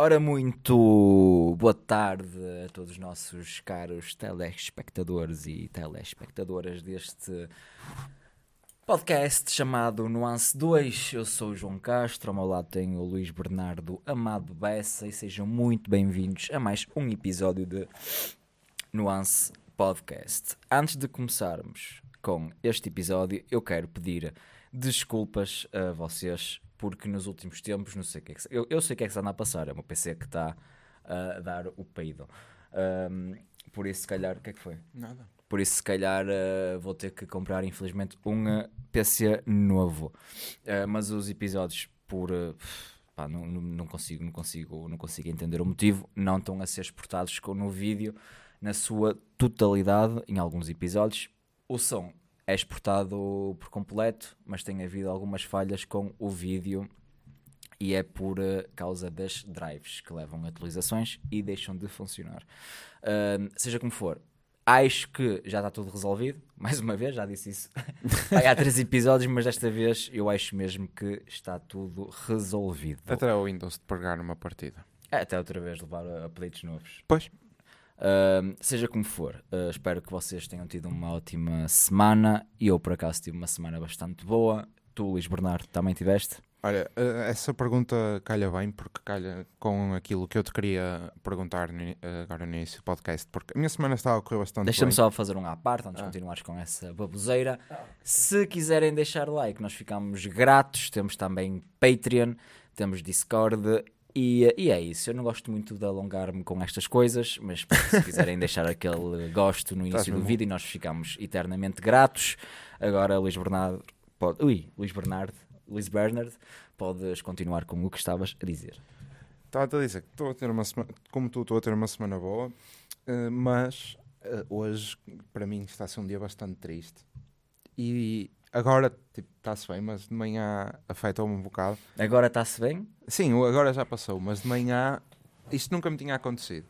Ora, muito boa tarde a todos os nossos caros telespectadores e telespectadoras deste podcast chamado Nuance 2. Eu sou o João Castro, ao meu lado tenho o Luís Bernardo Amado Bessa e sejam muito bem-vindos a mais um episódio de Nuance Podcast. Antes de começarmos com este episódio, eu quero pedir desculpas a vocês porque nos últimos tempos, não sei o que é que, eu, eu sei o que é que se anda a passar, é uma PC que está a dar o peido. Um, por isso, se calhar, o que é que foi? Nada. Por isso, se calhar, uh, vou ter que comprar, infelizmente, um ah, PC novo. Uh, mas os episódios, por. Uh, pá, não, não, consigo, não, consigo, não consigo entender o motivo, não estão a ser exportados no vídeo na sua totalidade, em alguns episódios. O som é exportado por completo, mas tem havido algumas falhas com o vídeo e é por eh, causa das drives que levam atualizações e deixam de funcionar. Uh, seja como for, acho que já está tudo resolvido. Mais uma vez, já disse isso há três episódios, mas desta vez eu acho mesmo que está tudo resolvido. Até o Windows de pagar uma partida. É, até outra vez levar updates eh, novos. Pois seja como for, uh, espero que vocês tenham tido uma ótima semana. E eu, por acaso, tive uma semana bastante boa. Tu, Luís Bernardo, também tiveste? Olha, ah, essa pergunta calha bem, porque calha com aquilo que eu te queria perguntar agora no início do podcast, porque a minha semana está a correr bastante Deixa-me só fazer um à parte, antes de ah. continuares com essa baboseira. Se quiserem deixar like, nós ficamos gratos, temos também Patreon, temos Discord e, e, é isso, eu não gosto muito de alongar-me com estas coisas, mas se quiserem deixar aquele gosto no início do vídeo, e nós ficamos eternamente gratos. Agora, Luís Bernardo pode. Ui, Luís Bernardo, Luís Bernard, podes continuar com o que estavas a dizer. Estava a dizer que estou a ter uma semana, como tu, estou a ter uma semana boa, eh, mas eh, hoje para mim está a ser um dia bastante triste. E Agora, está-se tipo, bem, mas de manhã afetou-me um bocado. Agora está-se bem? Sim, agora já passou, mas de manhã isto nunca me tinha acontecido.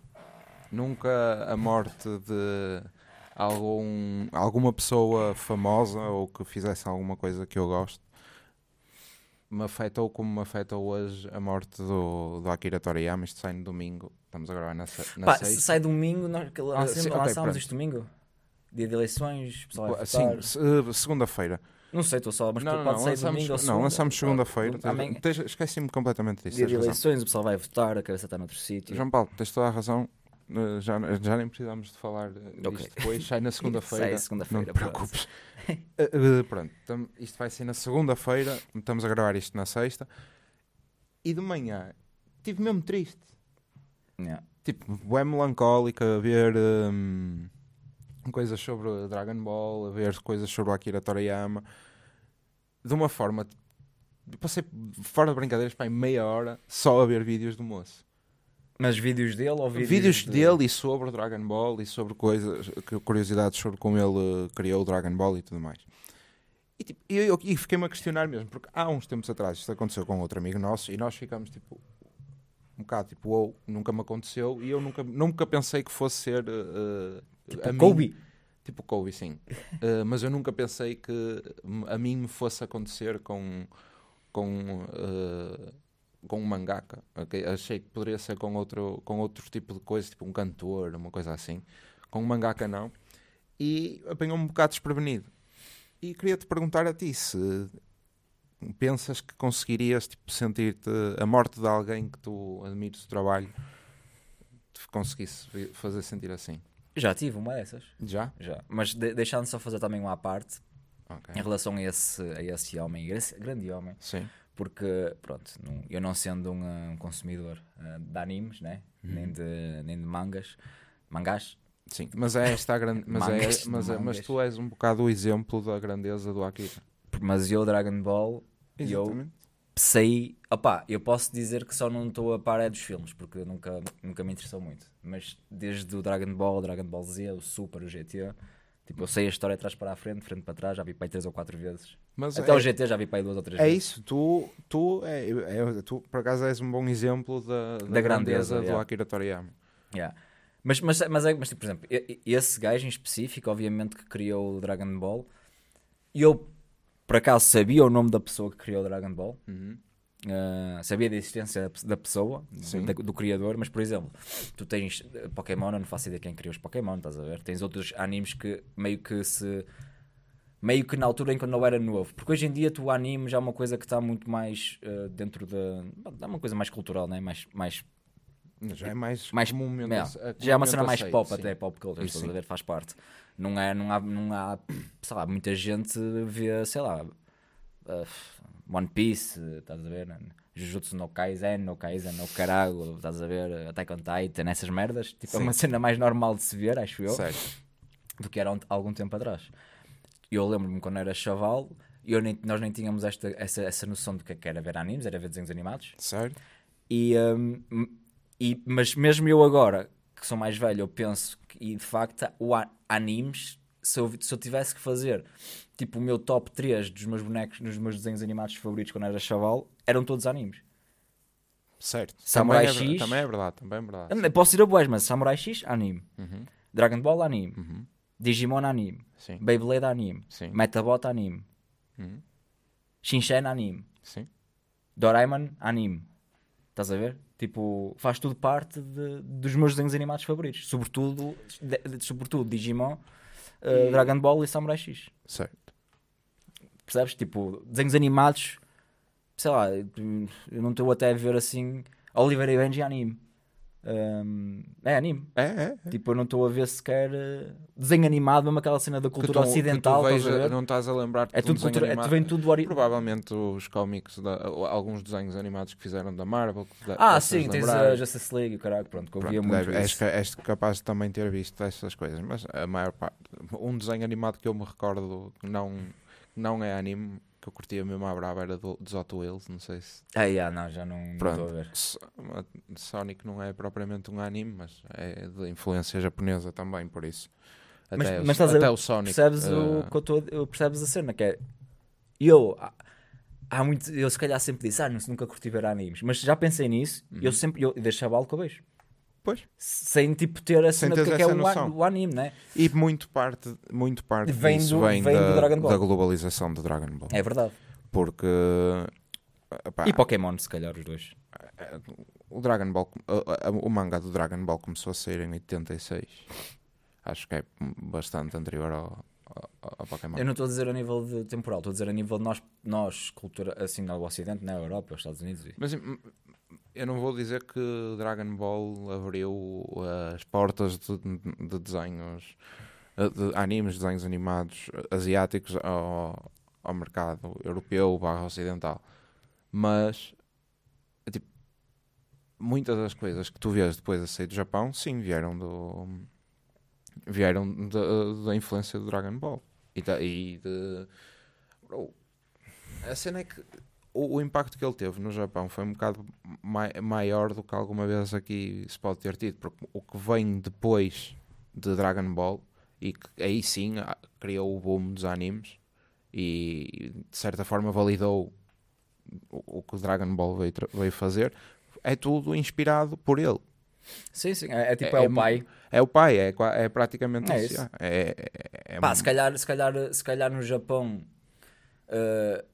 Nunca a morte de algum, alguma pessoa famosa ou que fizesse alguma coisa que eu gosto me afetou como me afetou hoje a morte do, do Akira Toriyama. Isto sai no domingo. Estamos agora na, na Pá, sexta. Sai domingo, nós, nós ah, lançámos okay, isto domingo? Dia de eleições, pessoal vai votar. Sim, eh, segunda-feira. Não sei, estou só, mas não, pode não, lançamos, domingo ou segunda. Não, lançamos segunda-feira. Ah, esqueci-me completamente disso. Dia de eleições, o pessoal vai votar, a cabeça está noutro sítio. João Paulo, tens toda a razão. Eh, já, já nem precisamos de falar disto okay. depois, sai na segunda-feira. sai segunda-feira. Não te preocupes. uh, pronto, tam, isto vai ser na segunda-feira, estamos a gravar isto na sexta. E de manhã, estive mesmo triste. Yeah. Tipo, é melancólica, ver... Um, coisas sobre Dragon Ball, a ver coisas sobre o Akira Toriyama, de uma forma. Passei fora de brincadeiras para meia hora só a ver vídeos do moço. Mas vídeos dele ou vídeos? Vídeos de... dele e sobre Dragon Ball e sobre coisas, curiosidades sobre como ele eh, criou o Dragon Ball e tudo mais. E, tipo, eu, eu, fiquei-me a questionar mesmo, porque há uns tempos atrás isto aconteceu com outro amigo nosso e nós ficamos tipo um bocado tipo, ou wow, nunca me aconteceu e eu nunca, nunca pensei que fosse ser uh, Tipo Kobe. Mim, tipo Kobe, sim. uh, mas eu nunca pensei que a mim me fosse acontecer com, com, uh, com um mangaka. Okay? Achei que poderia ser com outro, com outro tipo de coisa, tipo um cantor, uma coisa assim. Com um mangaka, não. E apanhou-me um bocado desprevenido. E queria-te perguntar a ti se pensas que conseguirias tipo, sentir-te a morte de alguém que tu admires o trabalho te conseguisse fazer sentir assim? Já tive uma dessas. Já? Já. Mas de, deixando só fazer também uma parte okay. em relação a esse, a esse homem, esse grande homem. Sim. Porque, pronto, não, eu não sendo um, um consumidor uh, de animes, né? Uhum. nem, de, nem de mangas, mangás, Sim, mas é esta grande. Mas, é, mas, é, mas tu és um bocado o exemplo da grandeza do Akira. Mas eu, Dragon Ball, Exatamente. eu saí. Opá, eu posso dizer que só não estou a par é dos filmes, porque nunca, nunca me interessou muito. Mas desde o Dragon Ball, Dragon Ball Z, o Super, o GT, tipo, eu sei a história atrás para a frente, frente para trás, já vi pai três ou quatro vezes. Mas Até é, o GT já vi pai duas ou três é vezes. É isso, tu, tu, é, é, tu por acaso és um bom exemplo da, da, da grandeza, grandeza yeah. do Akira Toriyama. Yeah. Mas, mas, mas, é, mas tipo, por exemplo, esse gajo em específico, obviamente que criou o Dragon Ball, e eu por acaso sabia o nome da pessoa que criou Dragon Ball, uhum. uh, sabia da existência da pessoa, da, do criador, mas por exemplo, tu tens eh, Pokémon, eu não faço ideia quem criou os Pokémon, estás a ver? Tens outros animes que meio que se. meio que na altura em que não era novo, porque hoje em dia tu anime já é uma coisa que está muito mais uh, dentro da. De, é uma coisa mais cultural, né? mais, mais já é mais, mais momento, é, já é uma cena mais aceito, pop sim. até pop culture, estás a ver, faz parte. Não, é, não, há, não há, sei lá, muita gente vê, sei lá, uh, One Piece, estás a ver? Jujutsu no Kaisen, no Kaisen, no Carago, estás a ver? Attack on Titan, essas merdas. Tipo, é uma cena mais normal de se ver, acho eu, certo. do que era algum tempo atrás. Eu lembro-me quando era chaval, eu nem, nós nem tínhamos esta, essa, essa noção do que é era ver animes, era ver desenhos animados. Certo. E, um, e, mas mesmo eu agora, que sou mais velho, eu penso, e de facto, o animes, se eu, se eu tivesse que fazer tipo o meu top 3 dos meus bonecos, dos meus desenhos animados favoritos quando era chaval, eram todos animes. Certo. Samurai também é X. também é verdade, também é verdade. posso ir a boas, mas Samurai X, anime. Uhum. Dragon Ball, anime. Uhum. Digimon, anime. Sim. Beyblade, anime. Sim. Metabot, anime. Uhum. Shinshan, anime. Sim. Doraemon, anime. Estás a ver? Tipo, faz tudo parte de, dos meus desenhos animados favoritos. Sobretudo, de, sobretudo Digimon, uh, Dragon Ball e Samurai X. Certo. Percebes? Tipo, desenhos animados. Sei lá, eu não estou até a ver assim Oliver e Benji anime. Um, é anime. É, é, é. Tipo, eu não estou a ver sequer eh, desenho animado, mesmo aquela cena da cultura tu, ocidental. Tu veja, não estás a lembrar é tudo um cultura, é, tudo ori... Provavelmente os cómics, da, alguns desenhos animados que fizeram da Marvel. ah, sim, tens lembrar. a Justice League, o caralho, pronto, que eu pronto, via muito. Deve, és, és, capaz de também ter visto essas coisas, mas a maior parte. Um desenho animado que eu me recordo não, não é anime que eu curtia mesmo à brava era do, dos Hot Wheels, não sei se. Ah, yeah, não, já não estou a ver. Sonic não é propriamente um anime, mas é de influência japonesa também, por isso. Até, mas, o, até a, o Sonic. Percebes, uh... o, eh, tô, percebes a cena que é. Eu. Há, muito, eu se calhar sempre disse, ah, nunca curti ver animes, mas já pensei nisso. Uhum. Eu sempre, eu, desde chaval que eu vejo, Pois. Sem tipo ter a cena do que, é, é o, an o, anime, né? E muito parte, muito parte vem disso do, vem, vem da, da, globalização do Dragon Ball. É verdade. Porque. e Pokémon, se calhar, os dois. Eh, o Dragon Ball. Eh, eh, o manga do Dragon Ball começou a sair em 86. Acho que é bastante anterior ao, Pokémon. eu não estou a dizer a nível de temporal, estou a dizer a nível de nós, nós cultura, assim, no Ocidente, na Europa, nos Estados Unidos. E... Mas hum, eu não vou dizer que Dragon Ball abriu as portas de, de desenhos, eh, de animes, desenhos animados asiáticos ao, ao mercado europeu barra ocidental. Mas, é tipo, muitas das coisas que tu vês depois a sair do Japão, sim, vieram do... Vieram da, da influência do Dragon Ball. E, da, e de... Bro, a cena é que o, o, impacto que ele teve no Japão foi um bocado mai, maior do que alguma vez aqui se pode ter tido, porque o que vem depois de Dragon Ball, e que, aí sim ah, criou o boom dos animes, e de certa forma validou o, o que o Dragon Ball veio, veio fazer, é tudo inspirado por ele. Sim, sim. É, é tipo, é, é, é o pai. É o pai, é, é praticamente é isso. isso. É, é, é Pá, se calhar, se, calhar, se calhar no Japão uh,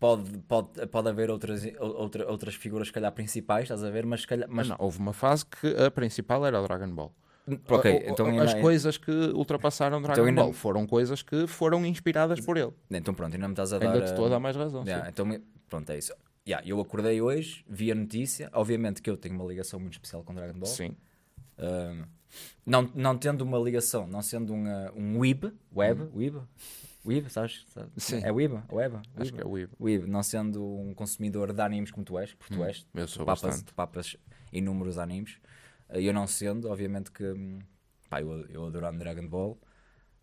pode, pode, pode haver outras, outra, outras figuras, se calhar, principais, estás a ver? Mas, calhar, mas... Não, houve uma fase que a principal era o Dragon Ball. Hum, okay, ah, então as é- coisas que ultrapassaram Dragon então ainda... Ball foram coisas que foram inspiradas por ele. Então pronto, ainda me estás a dar. Ainda estou a dar mais razão. Yeah, então pronto, é isso. Yeah, eu acordei hoje, vi a notícia. Obviamente que eu tenho uma ligação muito especial com Dragon Ball. Sim. não, não tendo uma ligação, não sendo um, ah, um web web, hum o sabes? sabes? Sim. É o Ou Eva? Acho que é o Ivo. O não sendo um consumidor de animes como tu és, porque tu hum, és, eu sou papas, bastante. papas inúmeros animes, eh, eu não sendo, obviamente que hum, pá, eu, eu adorando Dragon Ball,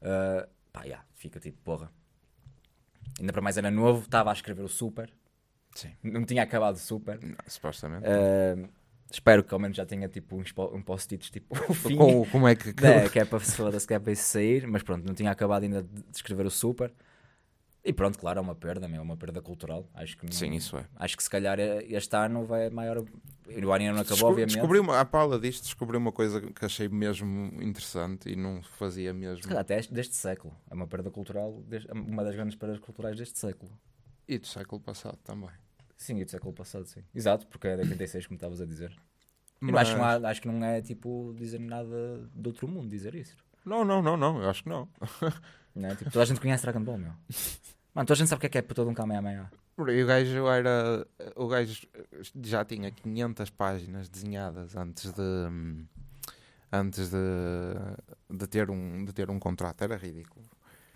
uh, pá, yeah, fica tipo, porra. Ainda para mais era novo, estava a escrever o Super, Sim. não tinha acabado o Super, não, supostamente. Uh, Espero que ao menos já tenha tipo uns, um post-its tipo fim. Com, como é que. É, que é para se foda-se, que é para isso sair, mas pronto, não tinha acabado ainda de escrever o super. E pronto, claro, é uma perda, é uma perda cultural. Acho que Sim, isso é. Acho que se calhar é, este ano vai maior. O ano não acabou, obviamente. Descobri uma, a Paula disto, descobri uma coisa que achei mesmo interessante e não fazia mesmo. Se até deste século. É uma perda cultural, uma das grandes perdas culturais deste século. E do século passado também. Sim, e do século passado, sim. Exato, porque é de 86, como estavas a dizer. Mas... acho, que acho, que não é tipo dizer nada do outro mundo dizer isso. Não, não, não, não, eu acho que não. não é? tipo, toda a gente conhece Dragon Ball, meu. Mano, toda a gente sabe o que é que é puta todo um Kamehameha. E o gajo era. O gajo já tinha 500 páginas desenhadas antes de. Antes de, de, ter, um, de ter um contrato. Era ridículo.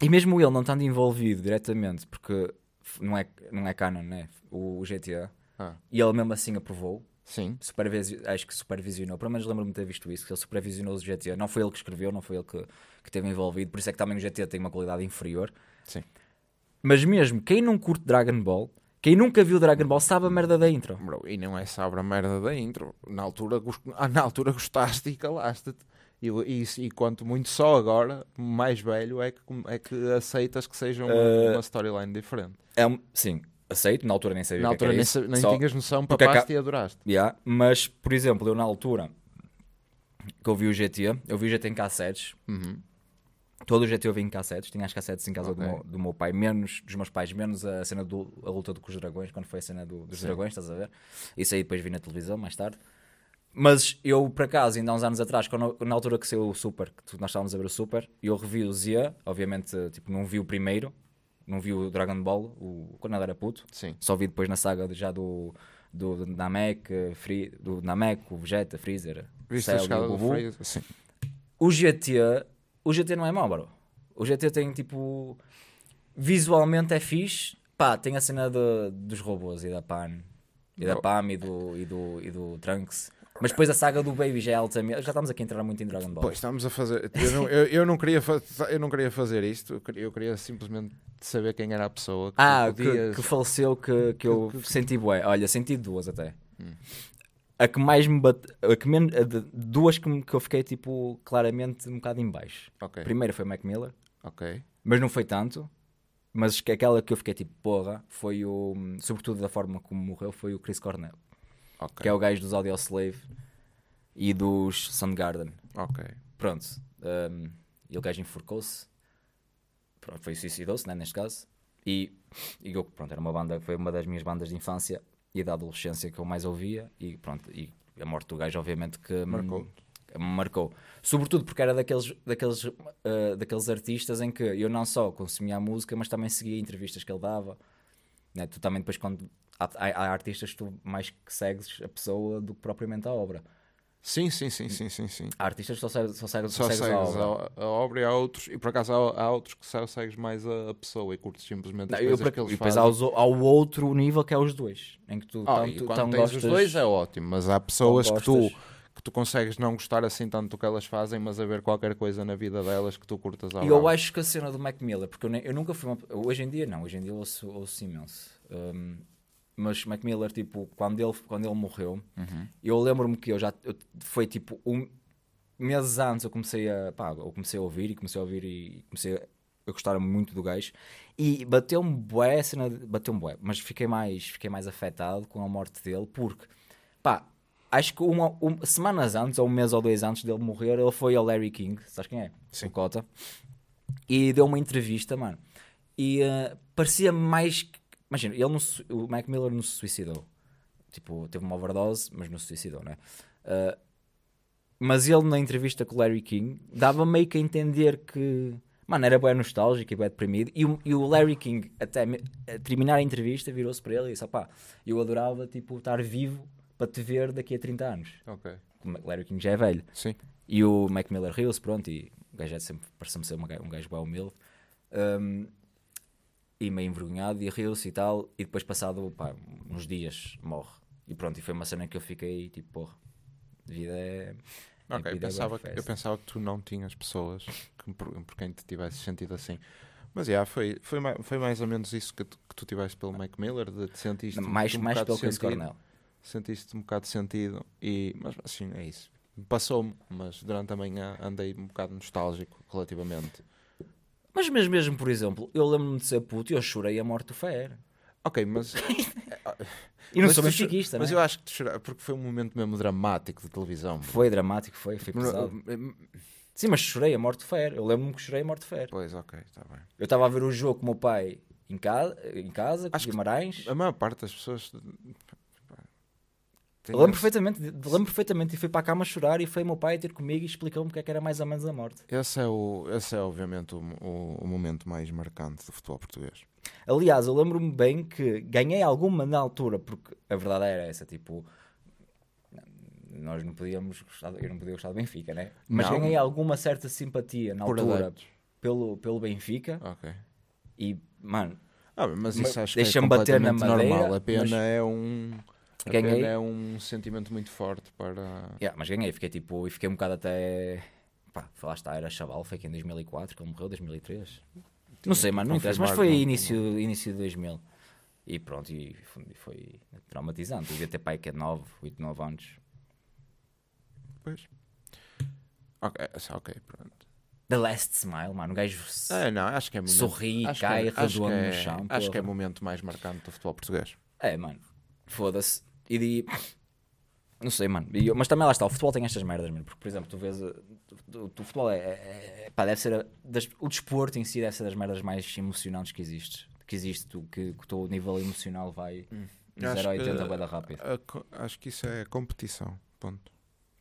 E mesmo ele não estando envolvido diretamente, porque não é, não é canon, né? O, o GTA. Ah. E ele mesmo assim aprovou. Sim. Supervisi acho que supervisionou, pelo menos lembro-me de ter visto isso, que ele supervisionou o GTA. Não foi ele que escreveu, não foi ele que, que teve envolvido, por isso é que também o GTA tem uma qualidade inferior. Sim. Mas mesmo quem não curte Dragon Ball, quem nunca viu Dragon Ball sabe a merda da intro. Bro, e não é sabe a merda da intro. Na altura, ah, na altura gostaste e calaste-te. E, e, e, quanto muito só agora, mais velho, é que, é que aceitas que seja uma, uh, uma storyline diferente. É, sim, aceito, na altura nem sabia Na é altura nem, isso, nem tinhas noção, é papaste acá... e adoraste. Yeah, mas, por exemplo, eu na altura que eu vi o GTA, eu vi o GTA em cassetes, uhum. todo o GTA eu vi em cassetes, tinha as cassetes em casa okay. do, meu, do, meu, pai, menos dos meus pais, menos a cena do a luta do, com os dragões, quando foi a cena do, dos sim. dragões, estás a ver? Isso aí depois vi na televisão mais tarde. Mas eu, por acaso, ainda há uns anos atrás, quando, na altura que saiu o Super, que nós estávamos a ver o Super, eu revi o Zia obviamente, tipo, não vi o primeiro, não vi o Dragon Ball, o, quando ele era puto. Sim. Só vi depois na saga já do, do Namek, Free, do Namek, o Vegeta, Freezer, Viste Cell, a o Bubu. Sim. O GT, o GT não é mau, bro. O GT tem, tipo, visualmente é fixe, pá, tem a cena de, dos robôs e da Pan, e da Pam e do, e do, e do Trunks. Mas depois a saga do Baby já é altamente. Já estamos aqui a entrar muito em Dragon Ball. Pois, estamos a fazer. Eu não, eu, eu não, queria, fa... eu não queria fazer isto, eu queria, eu queria simplesmente saber quem era a pessoa que, ah, que, que, que faleceu, que, que eu senti bué. Olha, senti duas até. Hum. A que mais me bate... a que menos... a de... Duas que, me... que eu fiquei, tipo, claramente um bocado em baixo. Okay. primeira foi Mac Miller. Ok. Mas não foi tanto. Mas aquela que eu fiquei tipo, porra, foi o. Sobretudo da forma como morreu, foi o Chris Cornell okay. que é o gajo dos Audio Slave e dos Soundgarden. Ok. Pronto. Um, e o gajo enforcou-se. Foi suicidou-se, né, neste caso. E, e eu, pronto, era uma banda, foi uma das minhas bandas de infância e da adolescência que eu mais ouvia. E pronto, e a morte do gajo, obviamente, que marcou. me marcou. Sobretudo porque era daqueles, daqueles, uh, daqueles artistas em que eu não só consumia a música, mas também seguia entrevistas que ele dava. Né? Tu também depois quando há, há artistas que tu mais que segues a pessoa do que propriamente a obra. Sim, sim, sim, hum. sim, sim, sim. Há artistas que só, segues, só, segues, só segues, a, obra. A, a obra e há outros, e por acaso há, há outros que só segues mais a, a pessoa e curtes simplesmente as não, coisas eu, que eles E depois há, há, o outro nível que é os dois, em que tu ah, tão, e quando tens gostas, os dois é ótimo, mas há pessoas que tu que tu consegues não gostar assim tanto do que elas fazem, mas haver qualquer coisa na vida delas que tu curtas ao E eu acho que a cena do Mac Miller, porque eu, nem, eu nunca fui uma, Hoje em dia não, hoje em dia eu ouço, ouço imenso. Um, mas Mac Miller, tipo, quando ele, quando ele morreu, uhum. eu lembro-me que eu já... Eu, foi tipo... Um, meses antes eu comecei a... Pá, eu comecei a ouvir e comecei a ouvir e comecei a gostar muito do gajo e bateu-me bué, cena, bateu-me bué, mas fiquei mais, fiquei mais afetado com a morte dele porque, pá, acho que uma, uma, semanas antes, ou um mês ou dois antes dele morrer, ele foi ao Larry King, sabes quem é? Sim. O Cota. E deu uma entrevista, mano. E uh, parecia mais. Imagina, ele não, o Mac Miller não se suicidou. Tipo, teve uma overdose, mas não se suicidou, né? Uh, mas ele, na entrevista com o Larry King, dava meio que a entender que. Mano, era bem nostálgico e bem deprimido. E o, e o Larry King, até a terminar a entrevista, virou-se para ele e disse: pá, eu adorava, tipo, estar vivo para te ver daqui a 30 anos. Ok. É o Larry King já é velho. Sim. E o Mac Miller riu-se, pronto, e o gajo é sempre, parece-me ser uma, um gajo bem humilde. Um, e meio envergonhado, e riu-se e tal, e depois passado, pá, uns dias, morre. E pronto, e foi uma cena que eu fiquei, tipo, porra, vida é... Ok, eu é pensava, que, eu pensava que tu não tinhas pessoas que, por, por quem te tivesse sentido assim. Mas yeah, foi, foi, mais, foi mais ou menos isso que tu, que tu tiveste pelo Mike Miller, de te sentir Mais, um mais pelo Chris Cornell sentiste um bocado sentido e mas assim é isso passou-me mas durante a manhã andei um bocado nostálgico relativamente mas mesmo mesmo por exemplo eu lembro-me de ser puto e eu chorei a morte do Fer ok mas e não mas sou benfiquista mas né? eu acho que chorar porque foi um momento mesmo dramático de televisão foi dramático foi foi pesado eh, sim mas chorei a morte do Fer eu lembro-me que chorei a morte do Fer pois ok está bem eu estava a ver o jogo com o meu pai em casa, em casa acho Guimarães. a maior parte das pessoas lembro perfeitamente, lembro perfeitamente e fui para a cama chorar e foi meu pai ter comigo e explicou-me o que, é que era mais ou menos a morte. Esse é, o, esse é obviamente o, o, o momento mais marcante do futebol português. Aliás, eu lembro-me bem que ganhei alguma na altura, porque a verdade era essa, tipo, nós não podíamos gostar, eu não podia gostar do Benfica, né? Mas não. ganhei alguma certa simpatia na Por altura pelo, pelo Benfica. Ok. E, mano, ah, mas isso acho que é completamente bater na madeira, normal. A pena mas... é um a ganhei. pena é um sentimento muito forte para. Yeah, mas ganhei, fiquei tipo, e fiquei um bocado até. Pá, falaste, era Chaval, foi aqui em 2004 que ele morreu, 2003. Tinha não sei, mano, não interessa, mas foi não, início, não. início de 2000. E pronto, e foi, foi traumatizante. devia ter pai que é 9, 8, 9 anos. Pois. Ok, ok, pronto. The Last Smile, mano. O gajo é, não, acho que é momento, sorri, acho é cai, é, razoando é, no chão. Acho porra. que é o momento mais marcante do futebol português. É, mano. Foda-se. E de. Não sei, mano. Eu, mas também lá está, o futebol tem estas merdas, mano. Porque, por exemplo, tu vês. Eh, o futebol é. é, é pá, deve ser. A, das, o desporto em si deve ser das merdas mais emocionantes que existe. Que existe, tu, que, o o nível emocional vai. Hum. De 0 a 80 vai dar rápido. A, a, acho que isso é competição, ponto.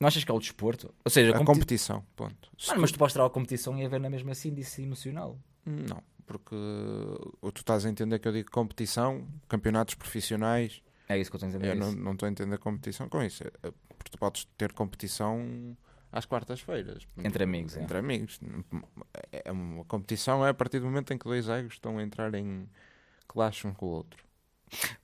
Não achas que é o desporto? Ou seja, a competi competição, ponto. Mano, mas tu podes tirar a competição e haver na mesma síndice emocional. Não, porque eh, ou tu estás a entender que eu digo competição, campeonatos profissionais é isso que eu estou é a entender. Eu não, não estou a entender competição com isso. É, é, porque tu podes ter competição às quartas-feiras. Entre amigos, Entre é. amigos. É uma competição é a partir do momento em que dois egos estão a entrar em clash um com o outro.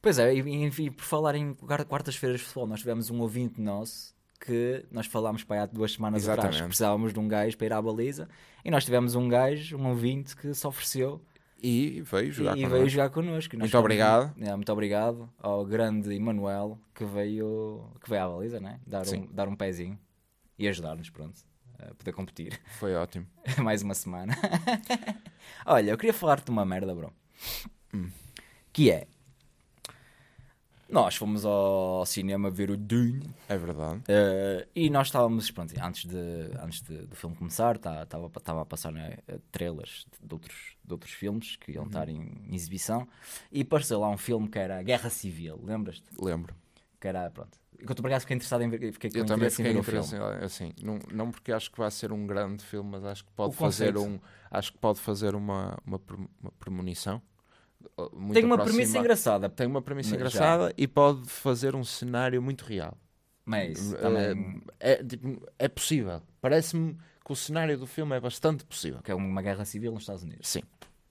Pois é, e, por falar em quartas-feiras de futebol, nós tivemos um ouvinte nosso que nós falámos para há duas semanas Exatamente. atrás que precisávamos de um gajo para ir à baliza e nós tivemos um gajo, um ouvinte, que se ofereceu e veio jogar e, connosco. veio jogar connosco. Muito obrigado. É, muito obrigado ao grande Emanuel que veio, que veio à baliza, né? dar, um, dar um pezinho e ajudar-nos, pronto, a poder competir. Foi ótimo. Mais uma semana. Olha, eu queria falar-te uma merda, bro. Hum. Que é, nós fomos ao cinema ver o Dune. É verdade. Uh, e nós estávamos, pronto, antes, de, antes de, do filme começar, estava tá, tava a passar né, trailers de, outros, de outros filmes que iam uhum. estar em, exibição. E apareceu lá um filme que era Guerra Civil, lembras-te? Lembro. Que era, pronto. Enquanto obrigado, fiquei interessado em ver, fiquei Eu também fiquei em ver Assim, não, não porque acho que vai ser um grande filme, mas acho que pode o fazer conceito. um, acho que pode fazer uma, uma, uma premonição muito Tem uma premissa engraçada. Tem uma premissa Mas engraçada já. e pode fazer um cenário muito real. Mas é eh, também... é, é, é possível. Parece-me que o cenário do filme é bastante possível. Que é uma guerra civil nos Estados Unidos. Sim.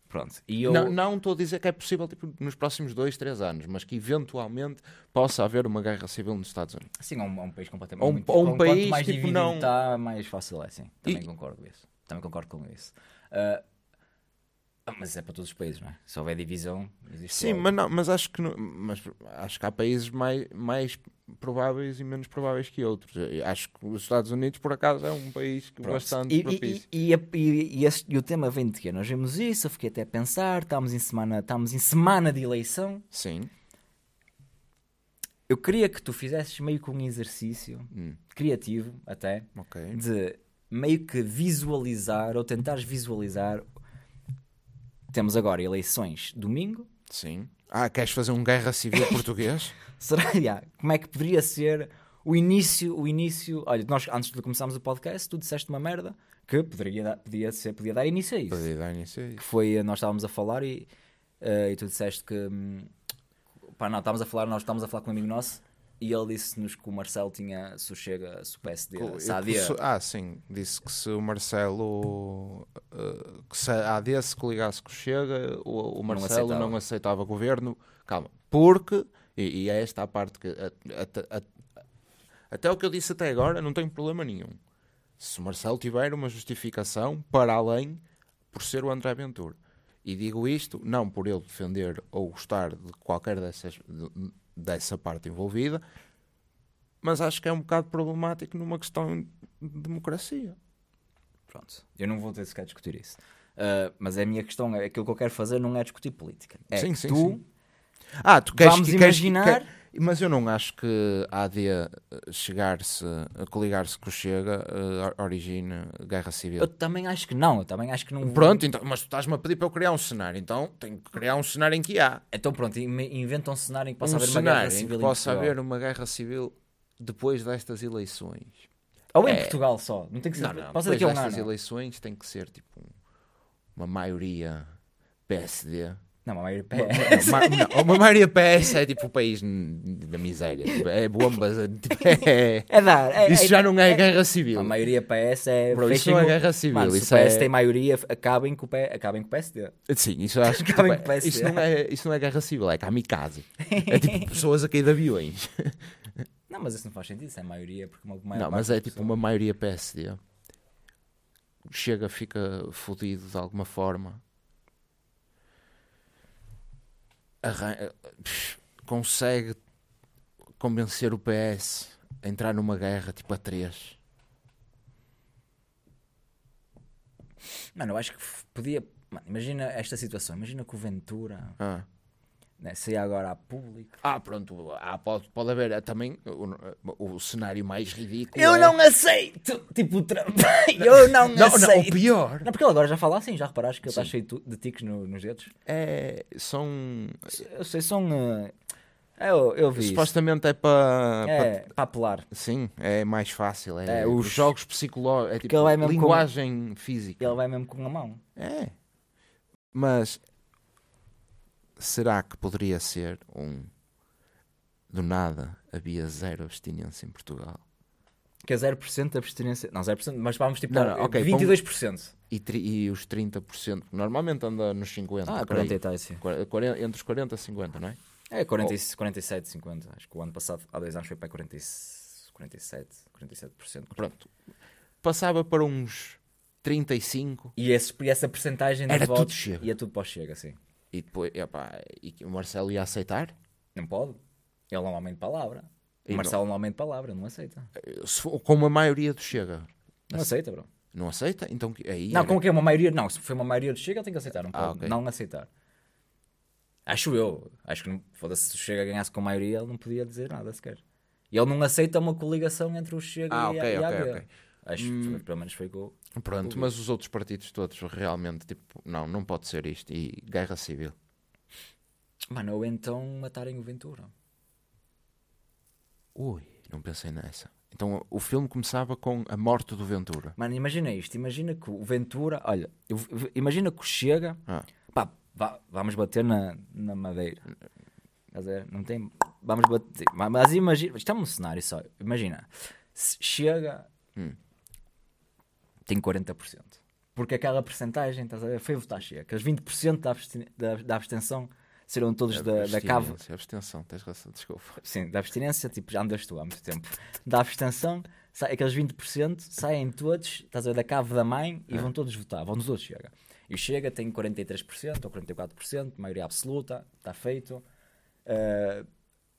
Pronto. E eu... Não estou a dizer que é possível tipo, nos próximos dois, três anos, mas que eventualmente possa haver uma guerra civil nos Estados Unidos. Sim, é um, é um, país completamente... Ou um, muito, ou um país mais tipo, não... está, mais fácil é, sim. Também e... concordo com isso. Também concordo com isso. Uh, ah, mas é para todos os países, não é? Se houver divisão, Sim, mas, não, mas, acho que não, mas acho que há países mais, mais prováveis e menos prováveis que outros. Eu acho que os Estados Unidos, por acaso, é um país é Pronto. bastante e, propício. E, e, e, o tema vem de quê? Nós vimos isso, eu fiquei até a pensar, estamos em semana, estamos em semana de eleição. Sim. Eu queria que tu fizesses meio que um exercício hum. criativo, até, okay. de meio que visualizar ou tentares visualizar temos agora eleições domingo. Sim. Ah, queres fazer um guerra civil português? Será? Yeah. Como é que poderia ser o início, o início... Olha, nós antes de começarmos o podcast, tu disseste uma merda que poderia dar, podia ser, podia dar início a isso. Podia dar início a isso. Que foi, nós estávamos a falar e, uh, e tu disseste que... Hum, pá, não, estávamos a falar, nós estávamos a falar com um amigo nosso e ele disse-nos que o Marcelo tinha sossega se o PSD se a AD. Ah, sim, disse que se o Marcelo eh, que se a AD se coligasse com o Chega, o, o Marcelo não aceitava. não aceitava. governo. Calma, porque, e, e é esta a parte que a, a, a, até o que eu disse até agora não tem problema nenhum. Se o Marcelo tiver uma justificação para além por ser o André Ventura. E digo isto não por ele defender ou gostar de qualquer dessas de, dessa parte envolvida, mas acho que é um bocado problemático numa questão de democracia. Pronto, eu não vou ter sequer discutir isso. Uh, mas é a minha questão, é, aquilo que eu quero fazer não é discutir política. É sim, sim, tu sim. Ah, tu queres, vamos que, imaginar... Mas eu não acho que a AD chegar-se, coligar-se com o Chega, uh, origine guerra civil. Eu também acho que não, eu também acho que não. Pronto, então, mas tu estás-me a pedir para eu criar um cenário, então tenho que criar um cenário em que há. Então pronto, inventa um cenário em que possa um haver uma guerra civil. Em que possa haver uma guerra civil depois destas eleições. Ou em é... Portugal só, não tem que ser. Não, não, depois destas eleições tem que ser tipo uma maioria PSD não, a maioria Pérez. Uma, não, uma, uma Maria é tipo o país da miséria. Tipo, é bombas. É, tipo, é, é dar. É-, é, isso já tipo, não é, é, guerra civil. A maioria PS é. Bro, isso não é guerra civil. Mano, isso o PS é- tem maioria, acabem com, o acabem com o PSD. Sim, isso acho que. acabem tipo, com o PSD. Isso não, é, isso não é guerra civil, é kamikaze. É tipo pessoas a cair de aviões. Não, mas isso não faz sentido, isso é maioria. Porque uma maior não, mas é tipo pessoa... uma maioria PSD. Chega, fica fodido de alguma forma Eh, consegue convencer o PS a entrar numa guerra tipo a 3. Mano, eu acho que podia. Mano, imagina esta situação. Imagina que o Ventura. Ah né? se é agora há público. Ah, pronto, há, ah, pode, pode haver eh, também o, o cenário mais ridículo. Eu é... não aceito! Tipo o Trump. Eu não, não aceito. Não, o pior. Não, porque ele agora já fala assim, já reparaste que ele está cheio de tiques no, nos dedos? É. São. Eu sei, são. Uh... Eu, eu vi. Supostamente isso. é para. É, para pa apelar. Sim, é mais fácil. É, é os jogos psicológicos. É tipo linguagem com... física. Ele vai mesmo com a mão. É. Mas será que poderia ser um do nada havia zero abstinência em Portugal? Que é 0% de abstinência. Não, 0%, mas vamos tipo não, não, okay, 22%. E, tri, e os 30%, normalmente anda nos 50%. Ah, 40 e tal, sim. 40, entre os 40 e 50, não é? É, 40, oh. 47, 50. Acho que o ano passado, há dois anos, foi para 40, 47, 47%. Pronto. Passava para uns 35. E, esse, e essa percentagem de Era votos tudo chega. ia tudo para o Chega, sim. E depois, epá, e o Marcelo ia aceitar? Não pode. Ele é um homem de palavra. E o Marcelo não... é um de palavra, não aceita. Eh, for, como a maioria do Chega. Não aceita, bro. Não aceita? Então aí. Não, era... como que é uma maioria? Não, se foi uma maioria do Chega, ele tem que aceitar. Não ah, pode ah, okay. não aceitar. Acho eu. Acho que não, se o Chega ganhasse com a maioria, ele não podia dizer nada sequer. E ele não aceita uma coligação entre o Chega ah, e, okay, a, e a okay, okay. Acho hum, pelo menos foi com. Pronto, mas os outros partidos todos realmente, tipo, não, não pode ser isto. E guerra civil. Mano, ou então matarem o Ventura. Ui, não pensei nessa. Então o filme começava com a morte do Ventura. Mano, imagina isto. Imagina que o Ventura, olha, imagina que chega, ah. pá, vá, vamos bater na, na madeira. Quer dizer, não tem. Vamos bater. Mas imagina, isto é um cenário só. Imagina, chega. Hum tem 40%. Porque aquela percentagem, estás a ver, foi votar checa. Os 20% da, da, da abstenção serão todos da, da cava. abstenção, tens razão, desculpa. Sim, da abstinência, tipo, já andas tu há muito tempo. Da abstenção, sai, aqueles 20% saem todos, estás a ver, da cava da mãe e é. vão todos votar, vão nos outros Chega. E Chega tem 43% ou 44%, maioria absoluta, está feito,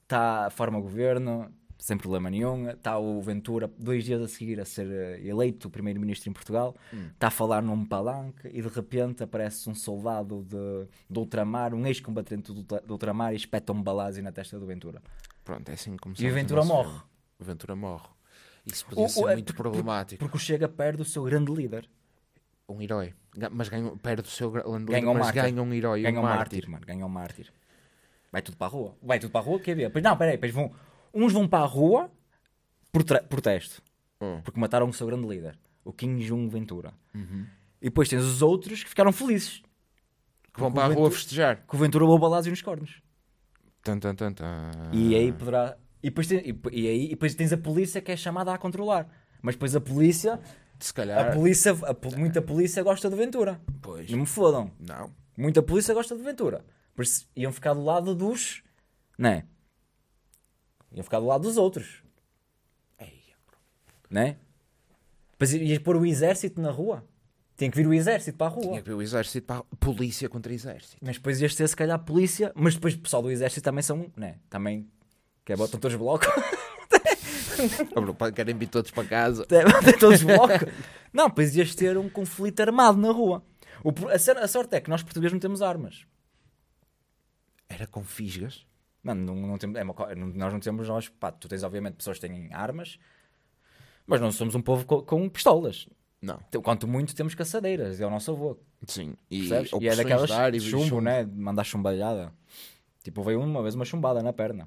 está ah, uh, forma governo, sem problema nenhum. Está o Ventura dois dias a seguir a ser eh, eleito primeiro-ministro em Portugal, hum. está a falar num palanque e de repente aparece um soldado de, de ultramar, um ex-combatente do, ultramar e espeta um balazio na testa do Ventura. Pronto, é assim como E o Ventura morre. O Ventura morre. Isso podia o, ser o, muito problemático. Porque o Chega perde o seu grande líder. Um herói. Mas ganha, perde o seu grande líder, um mas mártir. ganha um herói, ganha um, um mártir. mártir. mano. Ganha um mártir. Vai tudo para a rua. Vai tudo para a rua, quer ver? Pois não, peraí, pois vão Uns vão para a rua por protesto, hum. porque mataram o seu grande líder, o Kim Jong Ventura. Uhum. E depois tens os outros que ficaram felizes. Que vão para a rua festejar. Que o Ventura levou balazes nos cornos. Tan, tan, tan, E aí poderá... E depois, tens, e, aí, e depois tens a polícia que é chamada a controlar. Mas depois a polícia... Se calhar... A polícia... A, muita polícia gosta de Ventura. Pois. Não me fodam. Não. Muita polícia gosta de Ventura. Por isso, iam ficar do lado dos... Não é? Iam ficar do lado dos outros. Eia, né? Mas ias pôr o exército na rua? Tinha que vir o exército para a rua. Tinha que vir o exército para a polícia contra o exército. Mas depois ias ter, se calhar, a polícia. Mas depois o pessoal do exército também são. Né? Também. Que é, botam todos bloco. Oh, querem vir todos para casa. Botam todos bloco. Não, depois ias ter um conflito armado na rua. O, a, a sorte é que nós portugueses não temos armas. Era com fisgas? Mano, não, não temos, é uma, nós não temos, nós, pá, tu tens obviamente pessoas que têm armas, mas não somos um povo com, com pistolas. Não. Então, quanto muito temos caçadeiras, é o nosso avô. Sim, e, e é daquelas de chumbo, chumbo, né? De mandar chumbalhada. Tipo, veio uma vez uma chumbada na perna.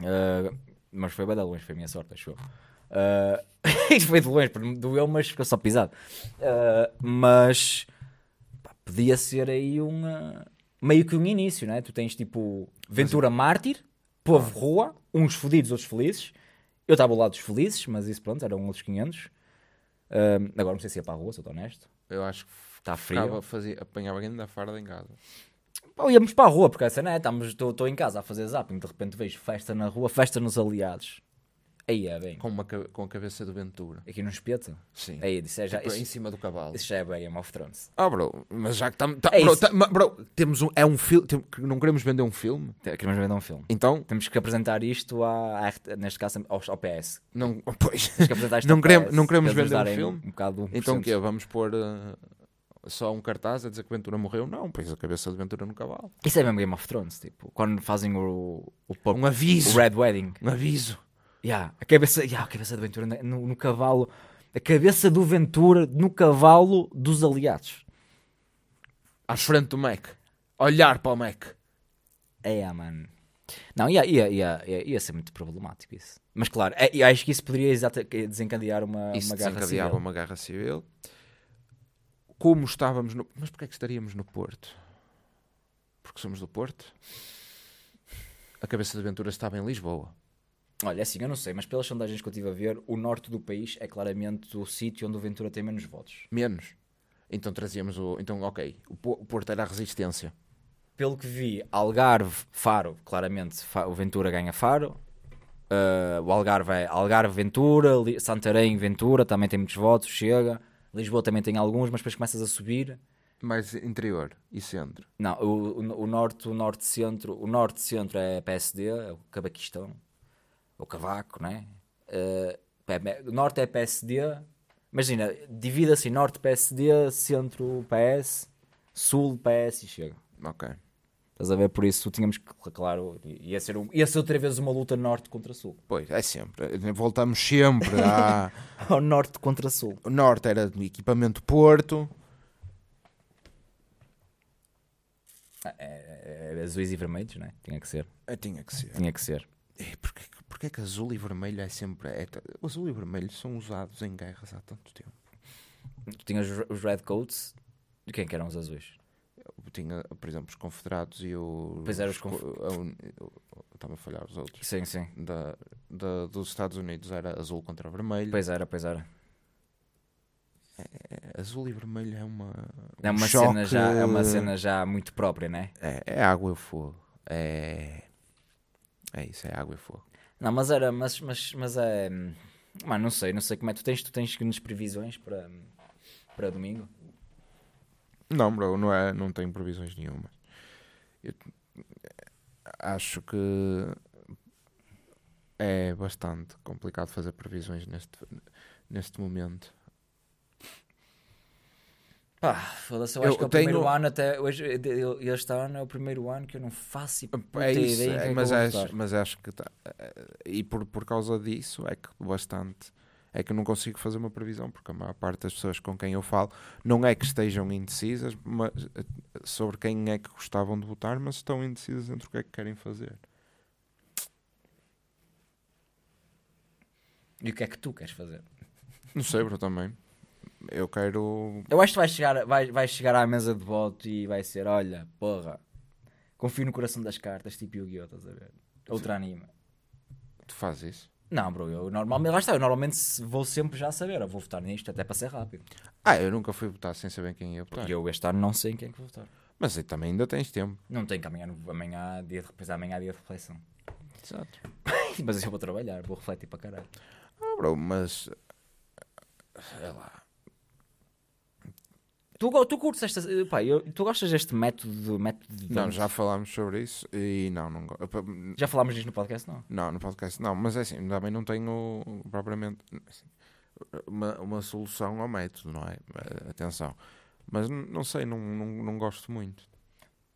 Uh, mas foi bem de longe, foi a minha sorte, achou. Uh, ah, foi de longe, doeu, mas ficou só pisado. Uh, mas pá, podia ser aí uma meio que um início, né? Tu tens tipo Ventura mas... Mártir, povo ah. rua, uns fodidos, outros felizes. Eu estava ao lado dos felizes, mas isso pronto, eram outros 500. agora não sei se ia para a rua, sou honesto. Eu acho que está frio. Ficava, fazia, apanhava ainda da farda em casa. Pá, íamos para a rua, porque essa não é, estou em casa a fazer zapping, de repente vejo festa na rua, festa nos aliados. Aí é bem. Com, uma, com a cabeça do Ventura. Aqui num espeto? Sim. Aí, disse, é já, tipo, isso, em cima do cavalo. Isso já é bem Game of Thrones. Ah, bro, mas já que estamos. Tá, é bro, tá, bro, temos um. É um filme. não queremos vender um filme? Queremos vender um filme. Então? Temos que apresentar isto, à, à neste caso, ao, ao, PS. Não, pois. Temos que apresentar isto não, queremos, PS, não queremos vender um filme? Um, um bocado então o quê? Vamos pôr. Uh, só um cartaz a dizer que Ventura morreu, não, pois a cabeça de Ventura no cavalo. Isso é mesmo Game of Thrones, tipo, quando fazem o, o um aviso, o Red Wedding. Um aviso. Yeah, a cabeça, yeah, a cabeça do Ventura no, no cavalo. A cabeça do Ventura no cavalo dos aliados. À frente do Mac. Olhar para o Mac. É, yeah, mano. Não, ia, ia, ia, ia, ser muito problemático isso. Mas claro, é, acho que isso poderia desencadear uma, isso uma guerra civil. uma guerra civil. Como estávamos no... Mas porquê é que estaríamos no Porto? Porque somos do Porto? A cabeça de Ventura estava em Lisboa. Olha, é assim, eu não sei, mas pelas sondagens que eu estive a ver, o norte do país é claramente o sítio onde o Ventura tem menos votos. Menos? Então trazíamos o. Então, ok. O Porto era a resistência. Pelo que vi, Algarve, Faro, claramente, o Ventura ganha Faro. Uh, o Algarve é Algarve Ventura, Santarém Ventura também tem muitos votos, chega. Lisboa também tem alguns, mas depois começas a subir. Mais interior e centro. Não, o, o, o norte, o norte-centro, o norte-centro é PSD, é o Cabaquistão o Cavaco, né? Uh, norte é PSD. Imagina, divida assim: Norte PSD, Centro PS, Sul PS e chega. Ok. Estás a ver? Por isso tínhamos que, claro, ia ser, um, ia ser outra vez uma luta norte contra sul. Pois, é sempre. Voltamos sempre à... ao norte contra sul. O norte era equipamento Porto. Ah, é, é, é azuis e vermelhos, não é? Tinha que ser. É, tinha que ser. Tinha que ser. E porquê que porque é que azul e vermelho é sempre. É, azul e vermelho são usados em guerras há tanto tempo. Tu tinhas os Redcoats, de quem é que eram os azuis? Eu tinha, por exemplo, os Confederados e os Pois era os Confederados. Estava a falhar os outros. Sim, sim. Da, da, dos Estados Unidos era azul contra vermelho. Pois era, pois era. É, é, azul e vermelho é uma. Um é, uma cena já, é uma cena já muito própria, né? É, é água e fogo. É. É isso, é água e fogo. Não, mas era, mas, mas, mas é. mas não sei, não sei como é. Tu tens, tu tens nos previsões para, para domingo? Não, bro, não, é, não tenho previsões nenhuma. Eu acho que é bastante complicado fazer previsões neste, neste momento. Pá, foda-se, eu, eu acho que é o tenho... primeiro ano até. Hoje, este ano é o primeiro ano que eu não faço é isso, é, é mas, acho, mas acho que tá, eh, E por, por causa disso é que bastante. É que eu não consigo fazer uma previsão, porque a maior parte das pessoas com quem eu falo não é que estejam indecisas mas, eh, sobre quem é que gostavam de votar, mas estão indecisas entre o que é que querem fazer. E o que é que tu queres fazer? Não sei, bro, também eu quero. Eu acho que vai chegar, vai, vai chegar à mesa de voto e vai ser: olha, porra, confio no coração das cartas, tipo Yu-Gi-Oh! Estás a ver? Outra anima. Tu fazes isso? Não, bro, eu normalmente, lá está, eu normalmente vou sempre já saber, eu vou votar nisto, até para ser rápido. Ah, eu nunca fui votar sem saber quem ia votar. Porque eu este ano não sei em quem é que vou votar. Mas aí também ainda tens tempo. Não tenho que amanhã, amanhã, dia de, repensar é, amanhã dia de reflexão. Exato. mas eu vou trabalhar, vou refletir para caralho. Ah, bro, mas. Sei lá. Tu, tu curtes esta. Eh, pá, eu, tu gostas deste método, método de Não, já falámos sobre isso e não, não Já falámos disto no podcast, não? Não, no podcast não, mas é assim, também não tenho propriamente assim, uma, uma solução ao método, não é? Eh, atenção. Mas não sei, não, não, não gosto muito.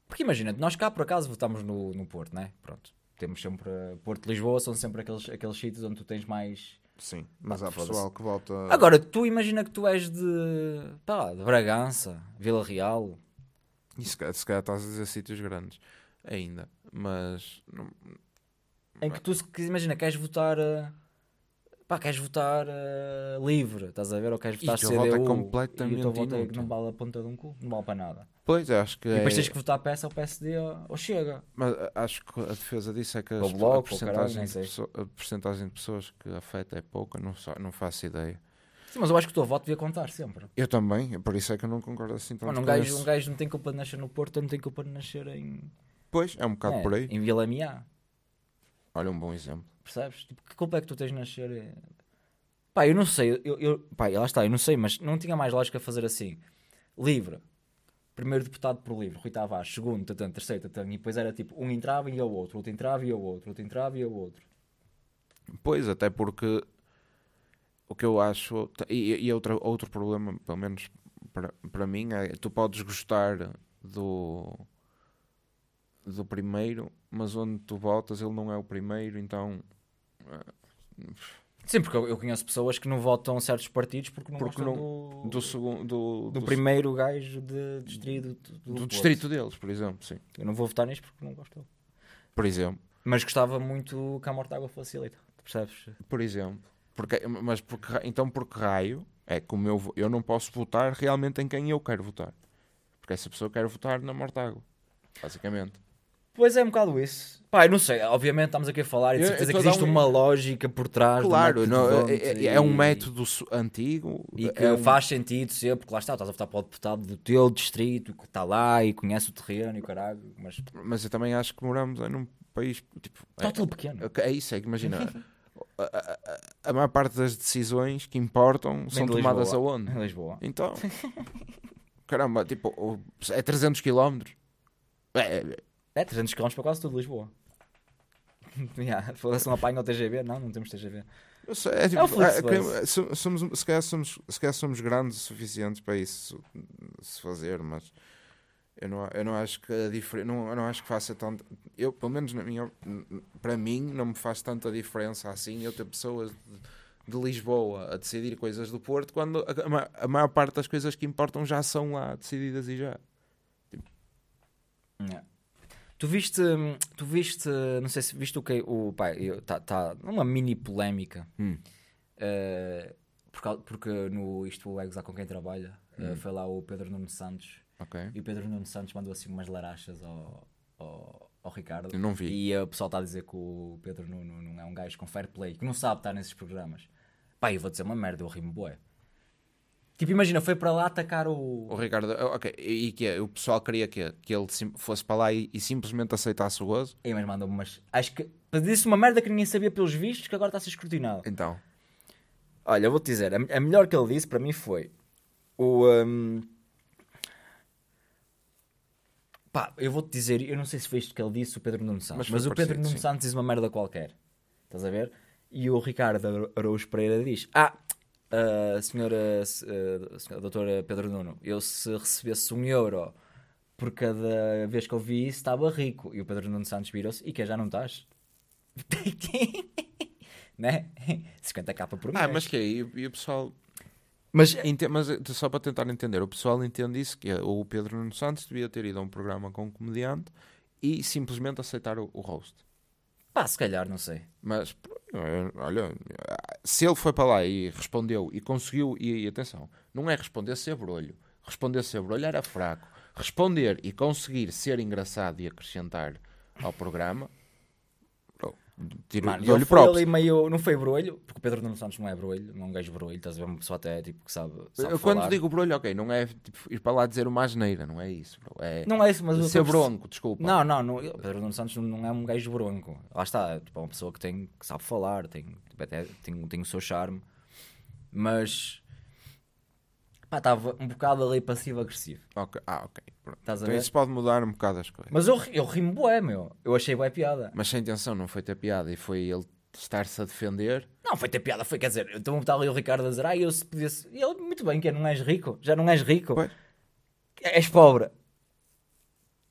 Porque imagina, nós cá por acaso votámos no, no Porto, né? Pronto. Temos sempre. Porto Lisboa são sempre aqueles, aqueles sítios onde tu tens mais. Sim, mas há pessoal que volta. Agora, tu imagina que tu és de, pá, de Bragança, Vila Real. E se, calhar- se calhar estás a dizer sítios grandes ainda, mas não- Em que tu se- que imagina, queres votar pá, queres votar uh, livre, estás a ver? Ou queres votar e CDU? Vota completamente e o voto é que não vale a ponta de um cu, não vale para nada. Pois, acho que. E depois é... tens que votar PS ou PSD ou, ou chega. Mas eh, acho que a defesa disso é que as, bloco, a, percentagem caralho, a percentagem de pessoas que afeta é pouca, não, não faço ideia. Sim, mas eu acho que o teu voto devia contar sempre. Eu também, por isso é que eu não concordo assim tão Mano, um, gajo, um gajo não tem culpa de nascer no Porto, não tem culpa de nascer em. Pois, é um bocado é, por aí. Em Vila Miá. Olha, um bom exemplo. Percebes? Tipo, que culpa é que tu tens de nascer? Eh? Pá, eu não sei. Eu, eu, pá, lá está, eu não sei, mas não tinha mais lógica fazer assim. Livre. Primeiro deputado por livre, Rui Tavares. Segundo, tatan, terceiro, tatan. E depois era tipo, um entrava e o outro, outro entrava e o outro, outro entrava e o outro. Pois, até porque o que eu acho, e, e é outro, outro problema, pelo menos para mim, é tu podes gostar do, do primeiro, mas onde tu votas ele não é o primeiro, então Sim, porque eu conheço pessoas que não votam certos partidos porque não porque não, do, do, segundo, do, do, do primeiro gajo de distrito, do, do distrito deles, por exemplo. Sim. Eu não vou votar neste porque não gosto dele. Por exemplo. Mas gostava muito que a Mortágua fosse eleita, percebes? Por exemplo. Porque, mas porque, então porque raio é como eu, eu não posso votar realmente em quem eu quero votar. Porque essa pessoa quer votar na Mortágua, basicamente. Pois é um bocado isso. Pá, eu não sei, obviamente estamos aqui a falar e de certeza que existe um... uma lógica por trás. Claro, não, é, é, é, é, um método e... antigo. E é que é um... faz sentido ser, porque lá está, estás a votar para o deputado do teu distrito que está lá e conhece o terreno e o caralho. Mas, mas eu também acho que moramos em um país. Tipo, está é, tudo pequeno. É isso, é que imagina. a, a, a, maior parte das decisões que importam Bem são tomadas aonde? Em Lisboa. Então, caramba, tipo, é 300 quilómetros. É, é, 300 km para quase tudo Lisboa. yeah, se um apanha ao TGV, não, não temos TGV. é, é tipo, é, é, é somos, se, calhar somos, se calhar somos grandes o suficiente para isso se fazer, mas eu não, eu não acho que a não, não acho que faça tanto. Eu, pelo menos na minha, para mim, não me faz tanta diferença assim eu ter pessoas de, de Lisboa a decidir coisas do Porto quando a, a, maior parte das coisas que importam já são lá decididas e já. Tipo. Yeah. Tu viste, hum, tu viste, hum, não sei se viste o que o pai, está tá uma mini polémica. Hum. Uh, eh, porque, porque no Isto é Gozar com quem trabalha, eh, hum. uh, foi lá o Pedro Nuno Santos. Okay. E o Pedro Nuno Santos mandou assim umas larachas ao, ao, ao Ricardo. Eu não vi. E eh, o pessoal está a dizer que o Pedro Nuno não é um gajo com fair play, que não sabe estar nesses programas. Pá, eu vou dizer uma merda, eu rimo bué. Tipo, imagina, foi para lá atacar o. O Ricardo, oh, ok, e que é? O pessoal queria que, que ele fosse para lá e, e simplesmente aceitasse o gozo? E mas mandou-me, mas acho que. Disse uma merda que ninguém sabia pelos vistos que agora está a ser escrutinado. Então. Olha, eu vou-te dizer, a, a, melhor que ele disse para mim foi. O. Um... Pá, eu vou-te dizer, eu não sei se foi isto que ele disse, o Pedro Nuno Santos, mas, mas o Pedro Nuno Santos diz uma merda qualquer. Estás a ver? E o Ricardo Araújo Pereira diz: Ah, a senhora, a senhora doutora Pedro Nuno, eu se recebesse um euro por cada vez que eu vi isso, estava rico. E o Pedro Nuno Santos virou-se, e que já não estás? né? 50 capas por ah, mês. Ah, mas que aí é, e o pessoal... Mas, mas eh, só para tentar entender, o pessoal entende isso, que o Pedro Nuno Santos devia ter ido a um programa com um comediante e simplesmente aceitar o, o host. Pá, se calhar, não sei. Mas é? Olha, se ele foi para lá e respondeu e conseguiu, e, e atenção, não é responder ser brolho. Responder ser brolho era fraco. Responder e conseguir ser engraçado e acrescentar ao programa tiro Mano, de olho próprio. meio. Não foi brolho, porque o Pedro Nuno Santos não é brolho, não é um gajo brolho, estás a ver uma pessoa até tipo que sabe. sabe eu, quando digo brolho, ok, não é tipo, ir para lá dizer uma asneira, não é isso, bro. É não é isso, mas. Ser bronco, se... desculpa. Não, não, não Pedro Nuno Santos não é um gajo bronco. Lá está, é, tipo, é uma pessoa que, tem, que sabe falar, tem, tipo, até, tem, tem o seu charme, mas Pá, estava um bocado ali passivo-agressivo. Okay. Ah, ok. Pronto. Estás a então ver? isso pode mudar um bocado as coisas. Mas eu, eu rimo bué, meu. Eu achei bué piada. Mas sem intenção, não foi ter piada e foi ele estar-se a defender. Não, foi ter piada, foi, quer dizer, eu então estava ali o Ricardo a dizer, ah, eu se pudesse... E ele, muito bem, que é, não és rico, já não és rico. Pois. És pobre.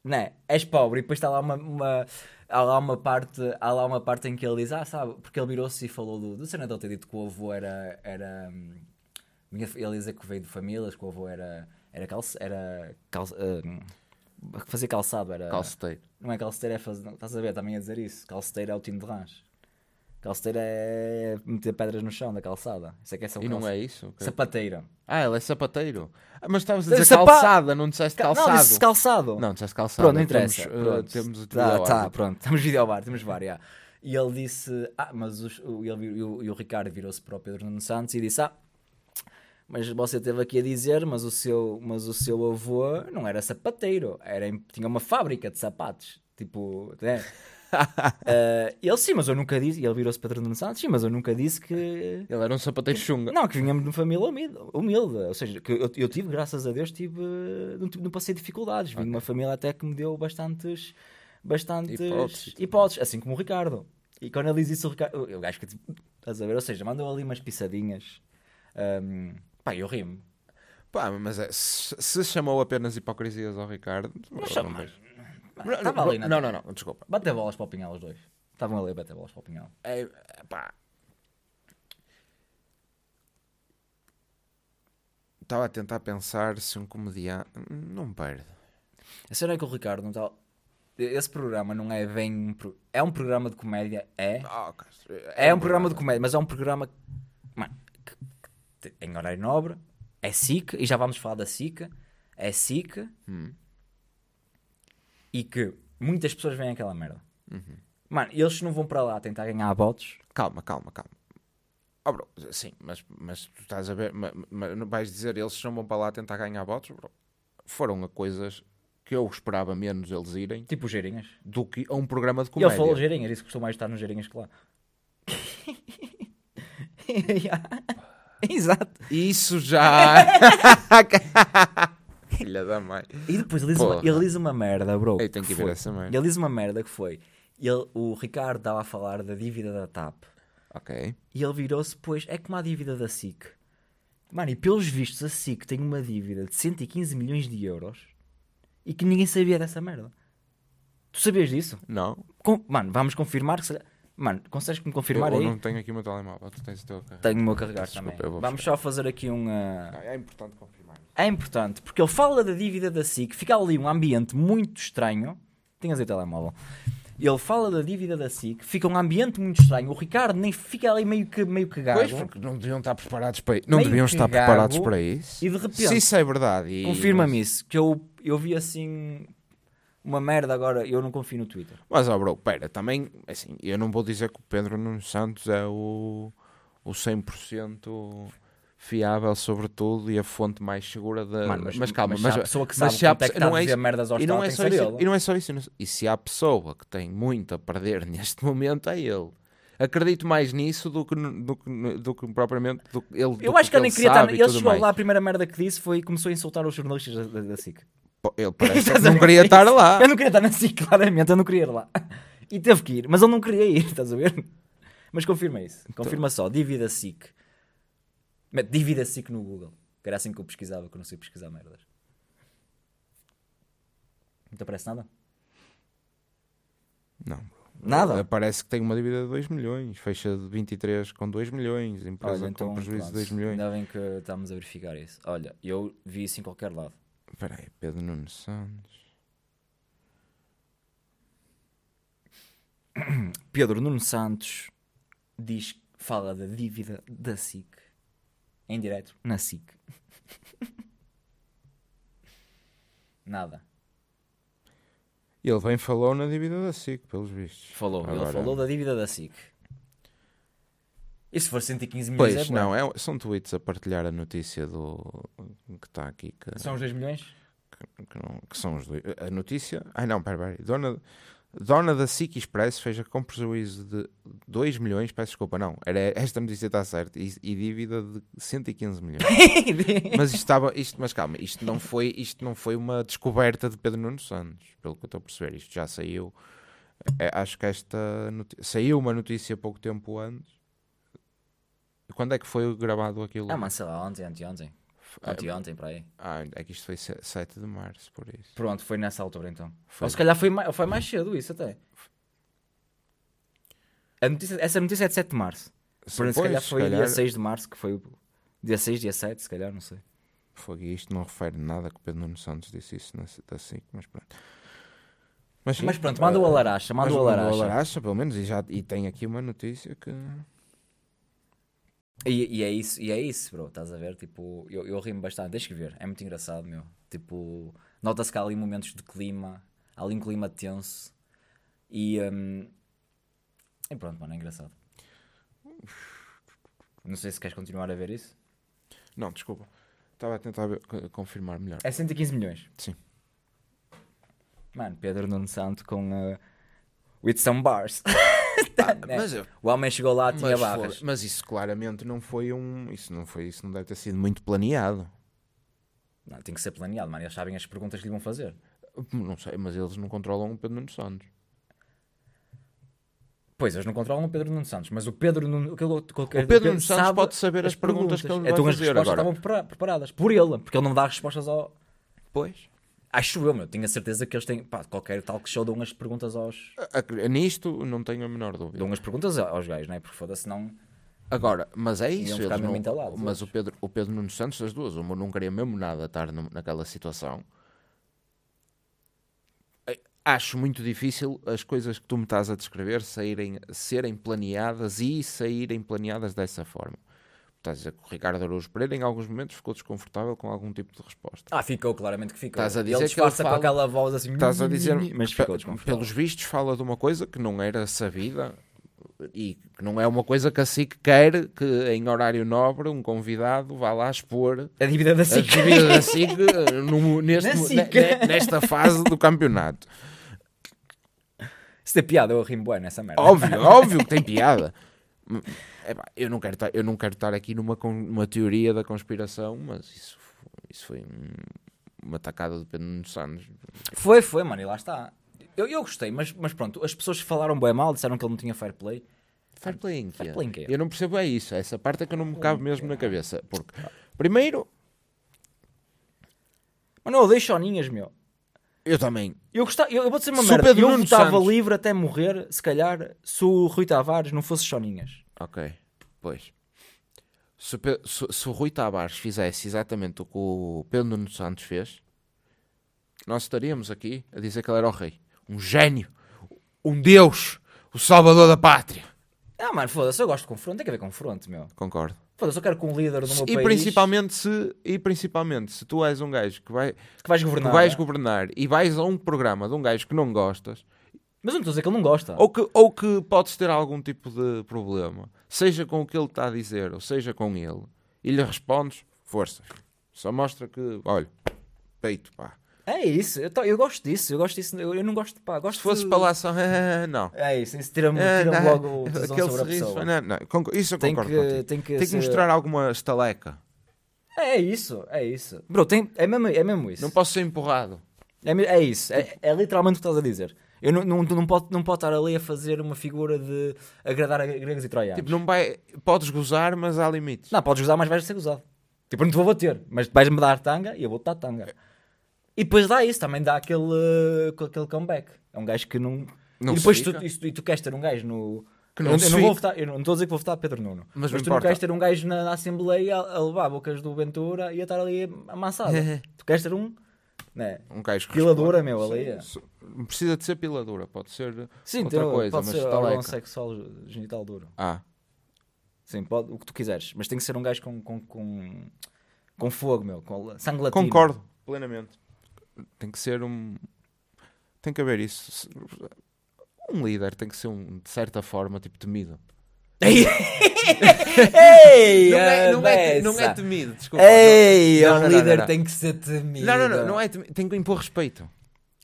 Não é? És pobre. E depois está lá uma... uma... Há lá, uma parte, há lá uma parte em que ele diz, ah, sabe, porque ele virou-se e falou do, do ter dito que o avô era, era, hum, minha, ele dizia que veio de famílias, que o avô era. Era calça. Era calça uh, fazia calçado, era. Calceteiro. Não é calceteiro, é fazer. Estás a ver, também a dizer isso. Calceteiro é o time de rãs. Calceteiro é meter pedras no chão da calçada. Isso é que é só E não é isso? Okay. Sapateiro. Ah, ele é sapateiro. Ah, mas estavas a dizer eh, Sapa... calçada, não disseste calçado. Não, disse calçado. Não, disseste calçado. Pronto, não interessa. Temos, eh, pronto. Uh, temos o tá, tá, pronto. Temos videobar, temos var, E ele disse... Ah, mas os, o, ele, o, o, o Ricardo virou-se para o Pedro Nuno Santos e disse... Ah, mas você teve aqui a dizer, mas o seu, mas o seu avô não era sapateiro, era, tinha uma fábrica de sapatos, tipo, né? uh, ele sim, mas eu nunca disse, ele virou-se patrão do Santos, sim, mas eu nunca disse que. Ele era um sapateiro chunga. Não, que vinhamos de uma família humilde, humilde. ou seja, que eu, eu, tive, graças a Deus, tive, não, não passei dificuldades, vim okay. de uma família até que me deu bastantes, bastantes hipóteses, hipóteses assim como o Ricardo. E quando ele diz isso, o Ricardo, eu acho que, tipo, estás a ver, ou seja, mandou ali umas pisadinhas. Um, Pá, eu rimo. Pá, mas é, se, se chamou apenas hipocrisias ao Ricardo. Mas não, Mas Estava ali não, não, não, desculpa. Bater bolas para o Pinhal os dois. Estavam ali a bater bolas para o Pinhal. É, pá. Estava a tentar pensar se um comediante. Não perde. A cena é que o Ricardo não está... Esse programa não é bem... É um programa de comédia, é. Ah, é, é um programa de comédia, mas é um programa... Mano, que em horário nobre, é SIC, e já vamos falar da SIC, é SIC, hum. e que muitas pessoas veem aquela merda. Uhum. Mano, eles não vão para lá tentar ganhar votos. Calma, calma, calma. Oh, bro, sim, mas, mas tu estás a ver, mas, mas vais dizer eles não vão para lá tentar ganhar votos, bro. Foram a coisas que eu esperava menos eles irem. Tipo gerinhas. Do que a um programa de comédia. Ele falou Geirinhas, isso custou mais estar nos gerinhas que lá. yeah. Exato. Isso já. Filha da mãe. E depois ele diz, uma, ele diz uma merda, bro. que, que ver essa merda. Ele diz uma merda que foi. Ele, o Ricardo estava a falar da dívida da TAP. Ok. E ele virou-se, pois, é como a dívida da SIC. Mano, e pelos vistos, a SIC tem uma dívida de 115 milhões de euros e que ninguém sabia dessa merda. Tu sabias disso? Não. Com, mano, vamos confirmar que será. Mano, consegues me confirmar eu, aí? Eu não tenho aqui o meu telemóvel, tu tens o teu Tenho o meu carregar Desculpa, também. Vamos só fazer aqui um. Eh, ah, é importante confirmar. É importante, porque ele fala da dívida da SIC, fica ali um ambiente muito estranho. Tinhas aí o telemóvel. Ele fala da dívida da SIC, fica um ambiente muito estranho. O Ricardo nem fica ali meio que meio cagado. Pois, porque não deviam estar preparados para isso. Não meio deviam estar preparados para isso. E de repente. Se isso é verdade. Confirma-me isso, que eu, eu vi assim uma merda agora, eu não confio no Twitter. Mas, ó, oh, bro, pera, também, assim, eu não vou dizer que o Pedro Nuno Santos é o, o 100% fiável sobre tudo e a fonte mais segura da... mas, mas, calma, mas, mas, a pessoa que sabe é que tá não é isso, é e não é só isso, E não é só isso. E se há pessoa que tem muito a perder neste momento, é ele acredito mais nisso do que, do que, do que propriamente do, ele Eu do acho que ele nem queria estar. Ele chegou mais. lá, a primeira merda que disse foi começou a insultar os jornalistas da, da SIC. Ele parece que não queria estar lá. Eu não queria estar na SIC, claramente, eu não queria ir lá. E teve que ir, mas eu não queria ir, estás a ver? Mas confirma isso, então. confirma só, dívida SIC. dívida SIC no Google, que era assim que eu pesquisava, que eu não sei pesquisar merdas. Não te aparece nada? Não. Nada? Parece que tem uma dívida de 2 milhões, fecha de 23 com 2 milhões, empresa Olha, então, com prejuízo de 2 milhões. Ainda bem que estamos a verificar isso. Olha, eu vi isso em qualquer lado. Espera aí, Pedro Nuno Santos. Pedro Nuno Santos diz, fala da dívida da SIC em direto na SIC. Nada. Ele bem falou na dívida da SIC, pelos vistos. Falou, Agora... ele falou da dívida da SIC. E se for 115 milhões pois, é não, é, são tweets a partilhar a notícia do que está aqui. Que, são os 2 milhões? Que, que, não, que são os dois. A notícia. Ai não, pera, pera. Dona, dona da SIC Express fez com prejuízo de 2 milhões. Peço desculpa, não. Era, esta notícia está certa. E, e dívida de 115 milhões. mas, isto estava, isto, mas calma, isto não, foi, isto não foi uma descoberta de Pedro Nuno Santos. Pelo que eu estou a perceber, isto já saiu. É, acho que esta saiu uma notícia pouco tempo antes quando é que foi gravado aquilo? Ah, é mas sei lá, ontem, anteontem. É, anteontem, para aí. Ah, é que isto foi 7 de março, por isso. Pronto, foi nessa altura então. Foi. Ou se calhar foi mais, foi mais cedo isso até. Notícia, essa notícia é de 7 de março. Por se calhar foi calhar... dia 6 de março, que foi Dia 6, dia 7, se calhar, não sei. Fogo, e isto não refere nada que o Pedro Nuno Santos disse isso na, da SIC, mas pronto. Mas, sim, mas pronto, eh, manda o Alaracha, manda o Alaracha. Manda o Alaracha, pelo menos, e, já, e tem aqui uma notícia que. E, e, é isso, e é isso, bro, estás a ver? Tipo, eu, eu rimo bastante, deixa que ver, é muito engraçado, meu. Tipo, nota-se que há ali momentos de clima, há ali um clima tenso e, um, e pronto, mano, é engraçado. Não sei se queres continuar a ver isso. Não, desculpa. Estava a tentar confirmar melhor. É 115 milhões? Sim. Mano, Pedro Nuno Santo com uh, With Some Bars. Tá, tá, né? mas eu... O homem chegou lá, tinha barras. Mas isso claramente não foi um. Isso não foi, isso não deve ter sido muito planeado. Não, tem que ser planeado, mano. Eles sabem as perguntas que lhe vão fazer. Não sei, mas eles não controlam o Pedro Nuno Santos. Pois, eles não controlam o Pedro Nuno Santos, mas o Pedro Nuno, o que que o Pedro Nuno Santos pode saber as perguntas, perguntas que ele vai é, então, fazer as respostas agora. estavam preparadas por ele, porque ele não dá respostas ao... Pois. Acho eu, meu. Tenho a certeza que eles têm. Pá, qualquer tal que show dão as perguntas aos. A, a, nisto não tenho a menor dúvida. Dão as perguntas aos gajos, não é? Porque foda-se, não. Agora, mas é isso. Eles não, mas o Pedro, o Pedro Nuno Santos, as duas, uma não queria mesmo nada estar no, naquela situação. É, acho muito difícil as coisas que tu me estás a descrever saírem, serem planeadas e saírem planeadas dessa forma estás a dizer que o Ricardo Araújo Pereira em alguns momentos ficou desconfortável com algum tipo de resposta. Ah, ficou, claramente que ficou. Estás a dizer ele que ele fala, com aquela voz assim... Estás a dizer, mas ficou pelos vistos fala de uma coisa que não era sabida e que não é uma coisa que a SIC quer que em horário nobre um convidado vá lá expor a dívida da SIC, dívida da SIC no, neste, SIC. nesta fase do campeonato. Se tem é piada, eu rimo bueno, nessa merda. Óbvio, óbvio que tem piada. eu não quero estar, eu não quero estar aqui numa, teoria da conspiração, mas isso, isso foi uma tacada de Pedro Santos. Foi, foi, mano, e lá está. Eu, eu gostei, mas, mas pronto, as pessoas falaram bem mal, disseram que ele não tinha fair play. Fair ah, play em que, fair play em que é? Eu não percebo é isso, é essa parte é que eu não me cabe mesmo é? na cabeça. Porque, primeiro... Mano, eu deixo oninhas meu. Eu também. Eu, gostava, eu, eu vou dizer uma Super merda. Eu votava Santos. livre até morrer, se calhar, se o Rui Tavares não fosse Choninhas. Ok, pois. Se, se, se o Rui Tavares fizesse exatamente o que o Pedro Nuno Santos fez, nós estaríamos aqui a dizer que ele era o rei. Um gênio, um deus, o salvador da pátria. Ah, mano, foda-se, eu gosto de confronto, tem que haver confronto, meu. Concordo eu só quero com um líder do meu e país. Principalmente se, e principalmente se tu és um gajo que, vai, que vais, governar, vais é? governar e vais a um programa de um gajo que não gostas. Mas eu não estou a dizer que ele não gosta. Ou que, ou que podes ter algum tipo de problema, seja com o que ele está a dizer, ou seja com ele, e lhe respondes, força. Só mostra que, olha, peito, pá. É isso, eu, tô, eu gosto disso, eu gosto disso, eu, eu não gosto, de pá, gosto Se fosse de... para lá só, não. É isso, isso tira-me é, tira logo o é tesão sobre a pessoa. Não, não, isso eu tem concordo que, contigo. Tem que, tem que ser... mostrar alguma estaleca. É isso, é isso. Bro, tem, é, mesmo, é mesmo isso. Não posso ser empurrado. É, é isso, é, é literalmente o que estás a dizer. Eu não, não, não, pode, não pode estar ali a fazer uma figura de agradar a gregos e troianos. Tipo, não vai, podes gozar, mas há limites. Não, podes gozar, mas vais ser gozado. Tipo, não te vou bater, mas vais-me dar tanga e eu vou-te dar tanga. E depois dá isso, também dá aquele, uh, aquele comeback. É um gajo que não. não e depois tu, tu queres ter um gajo no. Que não eu, eu não vou votar, eu não estou a dizer que vou votar Pedro Nuno. Mas, mas tu não queres ter um gajo na, na Assembleia a, a levar bocas do Ventura e a estar ali amassado. É. tu queres ter um. Né? Um gajo que piladura, meu, ali. Sim, é. precisa de ser piladura, pode ser sim, outra tem, coisa. Pode mas ser um é sexual genital duro. Ah. Sim, pode, o que tu quiseres. Mas tem que ser um gajo com, com, com, com fogo, meu. Com sangue latino. Concordo, plenamente tem que ser um. Tem que haver isso. Um líder tem que ser, um, de certa forma, tipo, temido. Ei, não, é, não, é, não é temido, desculpa. Ei, não, é um não, líder tem que ser temido. Não, não, não, não é temido, tem que impor respeito.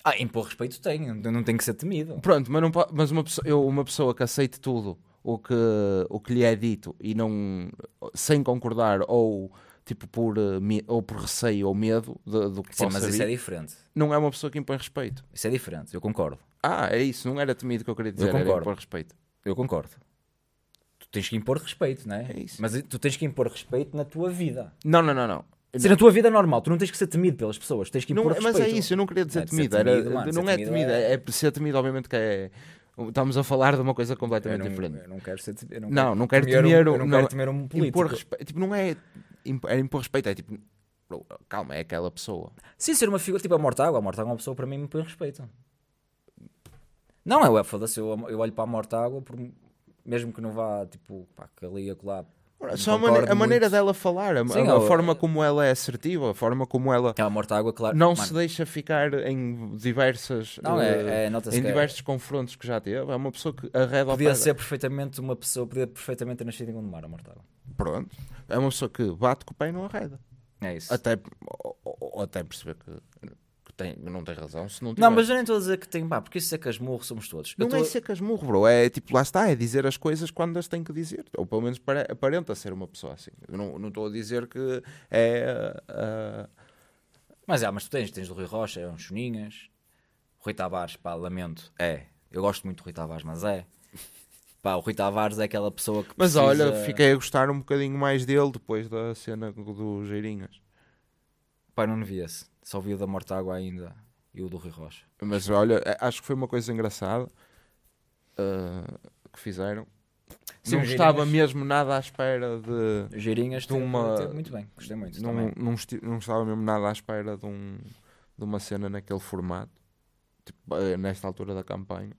Ah, impor respeito tem, não tem que ser temido. Pronto, mas, não, mas uma, pessoa, eu, uma pessoa que aceite tudo o que, o que lhe é dito e não sem concordar ou tipo por eh, ou por receio ou medo de, do que Sim, possa mas vir. isso é diferente. Não é uma pessoa que impõe respeito. Isso é diferente, eu concordo. Ah, é isso, não era temido que eu queria dizer, eu concordo. impor respeito. Eu concordo. Tu tens que impor respeito, não é? É isso. Mas tu tens que impor respeito na tua vida. Não, não, não, não. ser na tua vida é normal, tu não tens que ser temido pelas pessoas, tens que impor não, respeito. Mas é isso, eu não queria dizer não é temido, temido era, mano, não é temido, é... é ser temido obviamente que é Estamos a falar de uma coisa completamente eu não, diferente. Eu não quero ser. Eu não, não, quero, não quero temer, um, não, quero é temer um político. Impor respeito, tipo, não é era impor respeito. É tipo, calma, é aquela pessoa. Sim, ser uma figura tipo a Mortágua. A Mortágua é uma pessoa para mim me põe respeito. Não, é, é foda-se, eu, eu olho para a Mortágua, por, mesmo que não vá, tipo, pá, que ali e acolá só a, a maneira dela falar, a, Sim, a, a forma como ela é assertiva, a forma como ela. É morta água, claro. Não Mano. se deixa ficar em diversas. Não, uh, é, eh, é, em é. diversos é. confrontos que já teve. É uma pessoa que arreda Podia ser perfeitamente uma pessoa, podia perfeitamente ter nascido em Gondomar, a morta água. Pronto. É uma pessoa que bate com o pé e não arreda. É isso. Até, ou, ou, até perceber que tem, não tem razão. Se não, tiver... não, mas eu nem estou a dizer que tem pá, porque isso é casmurro, somos todos. Eu não tô... é ser é casmurro, bro. É tipo, lá está, é dizer as coisas quando as tem que dizer. Ou pelo menos para, aparenta ser uma pessoa assim. Eu não estou a dizer que é. Uh... Mas é, mas tu tens, tens do Rui Rocha, é um Chuninhas. Rui Tavares, pá, lamento. É. Eu gosto muito do Rui Tavares, mas é. Pá, o Rui Tavares é aquela pessoa que. Mas precisa... olha, fiquei a gostar um bocadinho mais dele depois da cena do Geirinhas. Pá, não via-se. Só vi o da Mortágua ainda e o do Rui Rocha. Mas olha, é, acho que foi uma coisa engraçada uh, que fizeram. Sim, não estava mesmo nada à espera de. Girinhas de uma. Muito bem, gostei muito. Num, num não estava mesmo nada à espera de, um, de uma cena naquele formato, tipo, eh, nesta altura da campanha.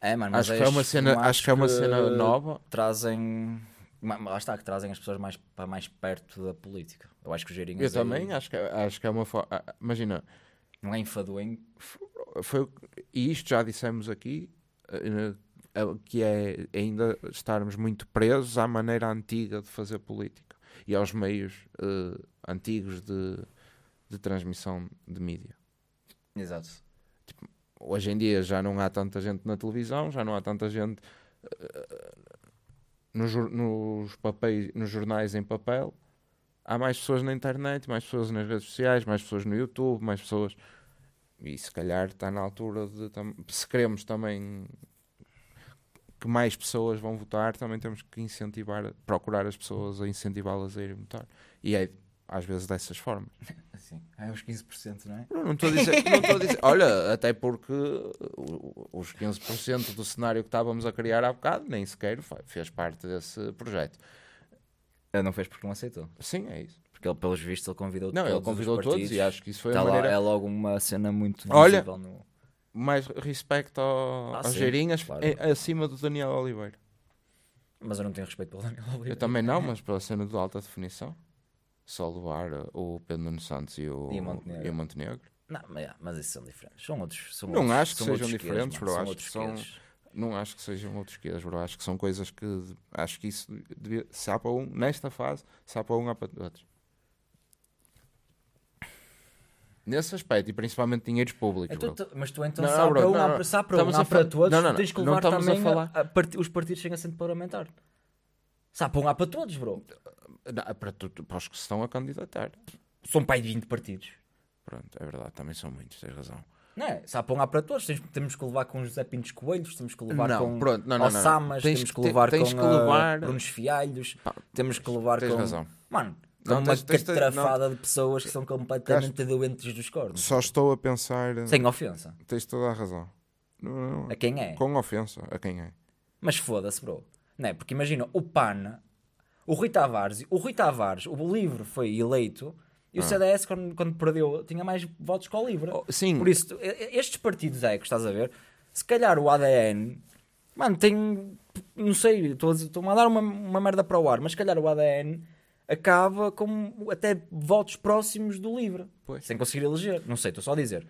É, mano, acho, que é uma cena, acho que é uma cena nova. Trazem Lá está, que trazem as pessoas mais, para mais perto da política. Eu acho que o Geirinhas. Eu é também acho, que, é, acho que é uma forma. Ah, ah, imagina. Não é enfadonho? Foi, e isto já dissemos aqui, eh, eh, que é ainda estarmos muito presos à maneira antiga de fazer política e aos meios uh, antigos de, de transmissão de mídia. Exato. Tipo, hoje em dia já não há tanta gente na televisão, já não há tanta gente. Uh, nos, nos, papéis, nos jornais em papel, há mais pessoas na internet, mais pessoas nas redes sociais, mais pessoas no YouTube, mais pessoas. E se calhar está na altura de. Se queremos também que mais pessoas vão votar, também temos que incentivar, procurar as pessoas a incentivá-las a irem votar. E é às vezes dessas formas. Sim, ah, é os 15%, não é? Não estou a dizer, não estou a dizer. Olha, até porque os 15% do cenário que estávamos a criar há bocado nem sequer fez parte desse projeto. Ele não fez porque não aceitou. Sim, é isso. Porque ele, pelos vistos, ele convidou não, todos. Não, ele convidou todos e acho que isso foi tá a maneira... É logo uma cena muito Olha, no... mais respeito a ah, aos Geirinhas claro. é, acima do Daniel Oliveira. Mas eu não tenho respeito pelo Daniel Oliveira. Eu também não, mas pela cena do alta definição só eh, o Pedro Nuno Santos e o, e Montenegro. E o Montenegro. Não, mas, ah, mas esses são diferentes. São outros. São não outros, acho que sejam diferentes, bro. Acho que são. Não acho que sejam outros queiros, bro. Acho que são coisas que. Acho que isso. Devia, se há para um, nesta fase, se há para um, há para outros. Nesse aspecto, e principalmente dinheiros públicos. Então tu, mas tu então, não, se há para um, não, há para, há para, um, há para todos, não, não, tens que levar também a falar. A, a part, os partidos chegam a ser parlamentar. Se há para um, há para todos, bro. É para, para os que se estão a candidatar. São pai de 20 partidos. Pronto, é verdade, também são muitos, tens razão. Não é? Sapão há para todos. temos que levar com José Pintos Coelhos, temos que levar não, com pronto, não, não, tens, temos que levar tens, com que levar... Uh, Brunos Fialhos, Pá, temos que levar tens com. Razão. Mano, com não, uma tens, catrafada de pessoas que são completamente doentes dos cornos. Só estou a pensar. Sem ofensa. Tens toda a razão. A quem é? Com ofensa, a quem é. Mas foda-se, bro. Não é? Porque imagina, o PAN o Rui Tavares, o Rui Tavares, o livro foi eleito e o ah. CDS, quando, quando perdeu, tinha mais votos que o livro. Oh, sim. Por isso, estes partidos é que estás a ver, se calhar o ADN, mano, tem. Não sei, estou a dar uma, uma merda para o ar, mas se calhar o ADN acaba com até votos próximos do livro, pois. sem conseguir eleger. Não sei, estou só a dizer.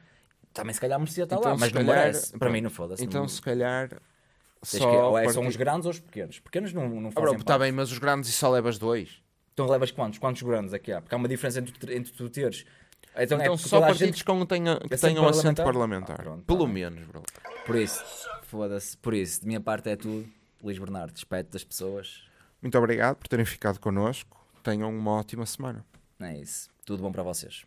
Também se calhar merecia estar então, lá, mas calhar, não merece. Para mim, não foda-se. Então, não... se calhar, que- ou é- são os grandes ou os pequenos? Pequenos não, não ah, fazem Está bem, mas os grandes e só levas dois. Então levas quantos? Quantos grandes aqui há? Porque há uma diferença entre, tu- entre tu teres. Então, é Então só partidos gente... tenha, que é tenham assento parlamentar? Ah, pronto, tá Pelo menos, bro. Por isso, foda-se, por isso, de minha parte é tudo. Luís Bernardo, respeito das pessoas. Muito obrigado por terem ficado connosco. Tenham uma ótima semana. É isso. Tudo bom para vocês.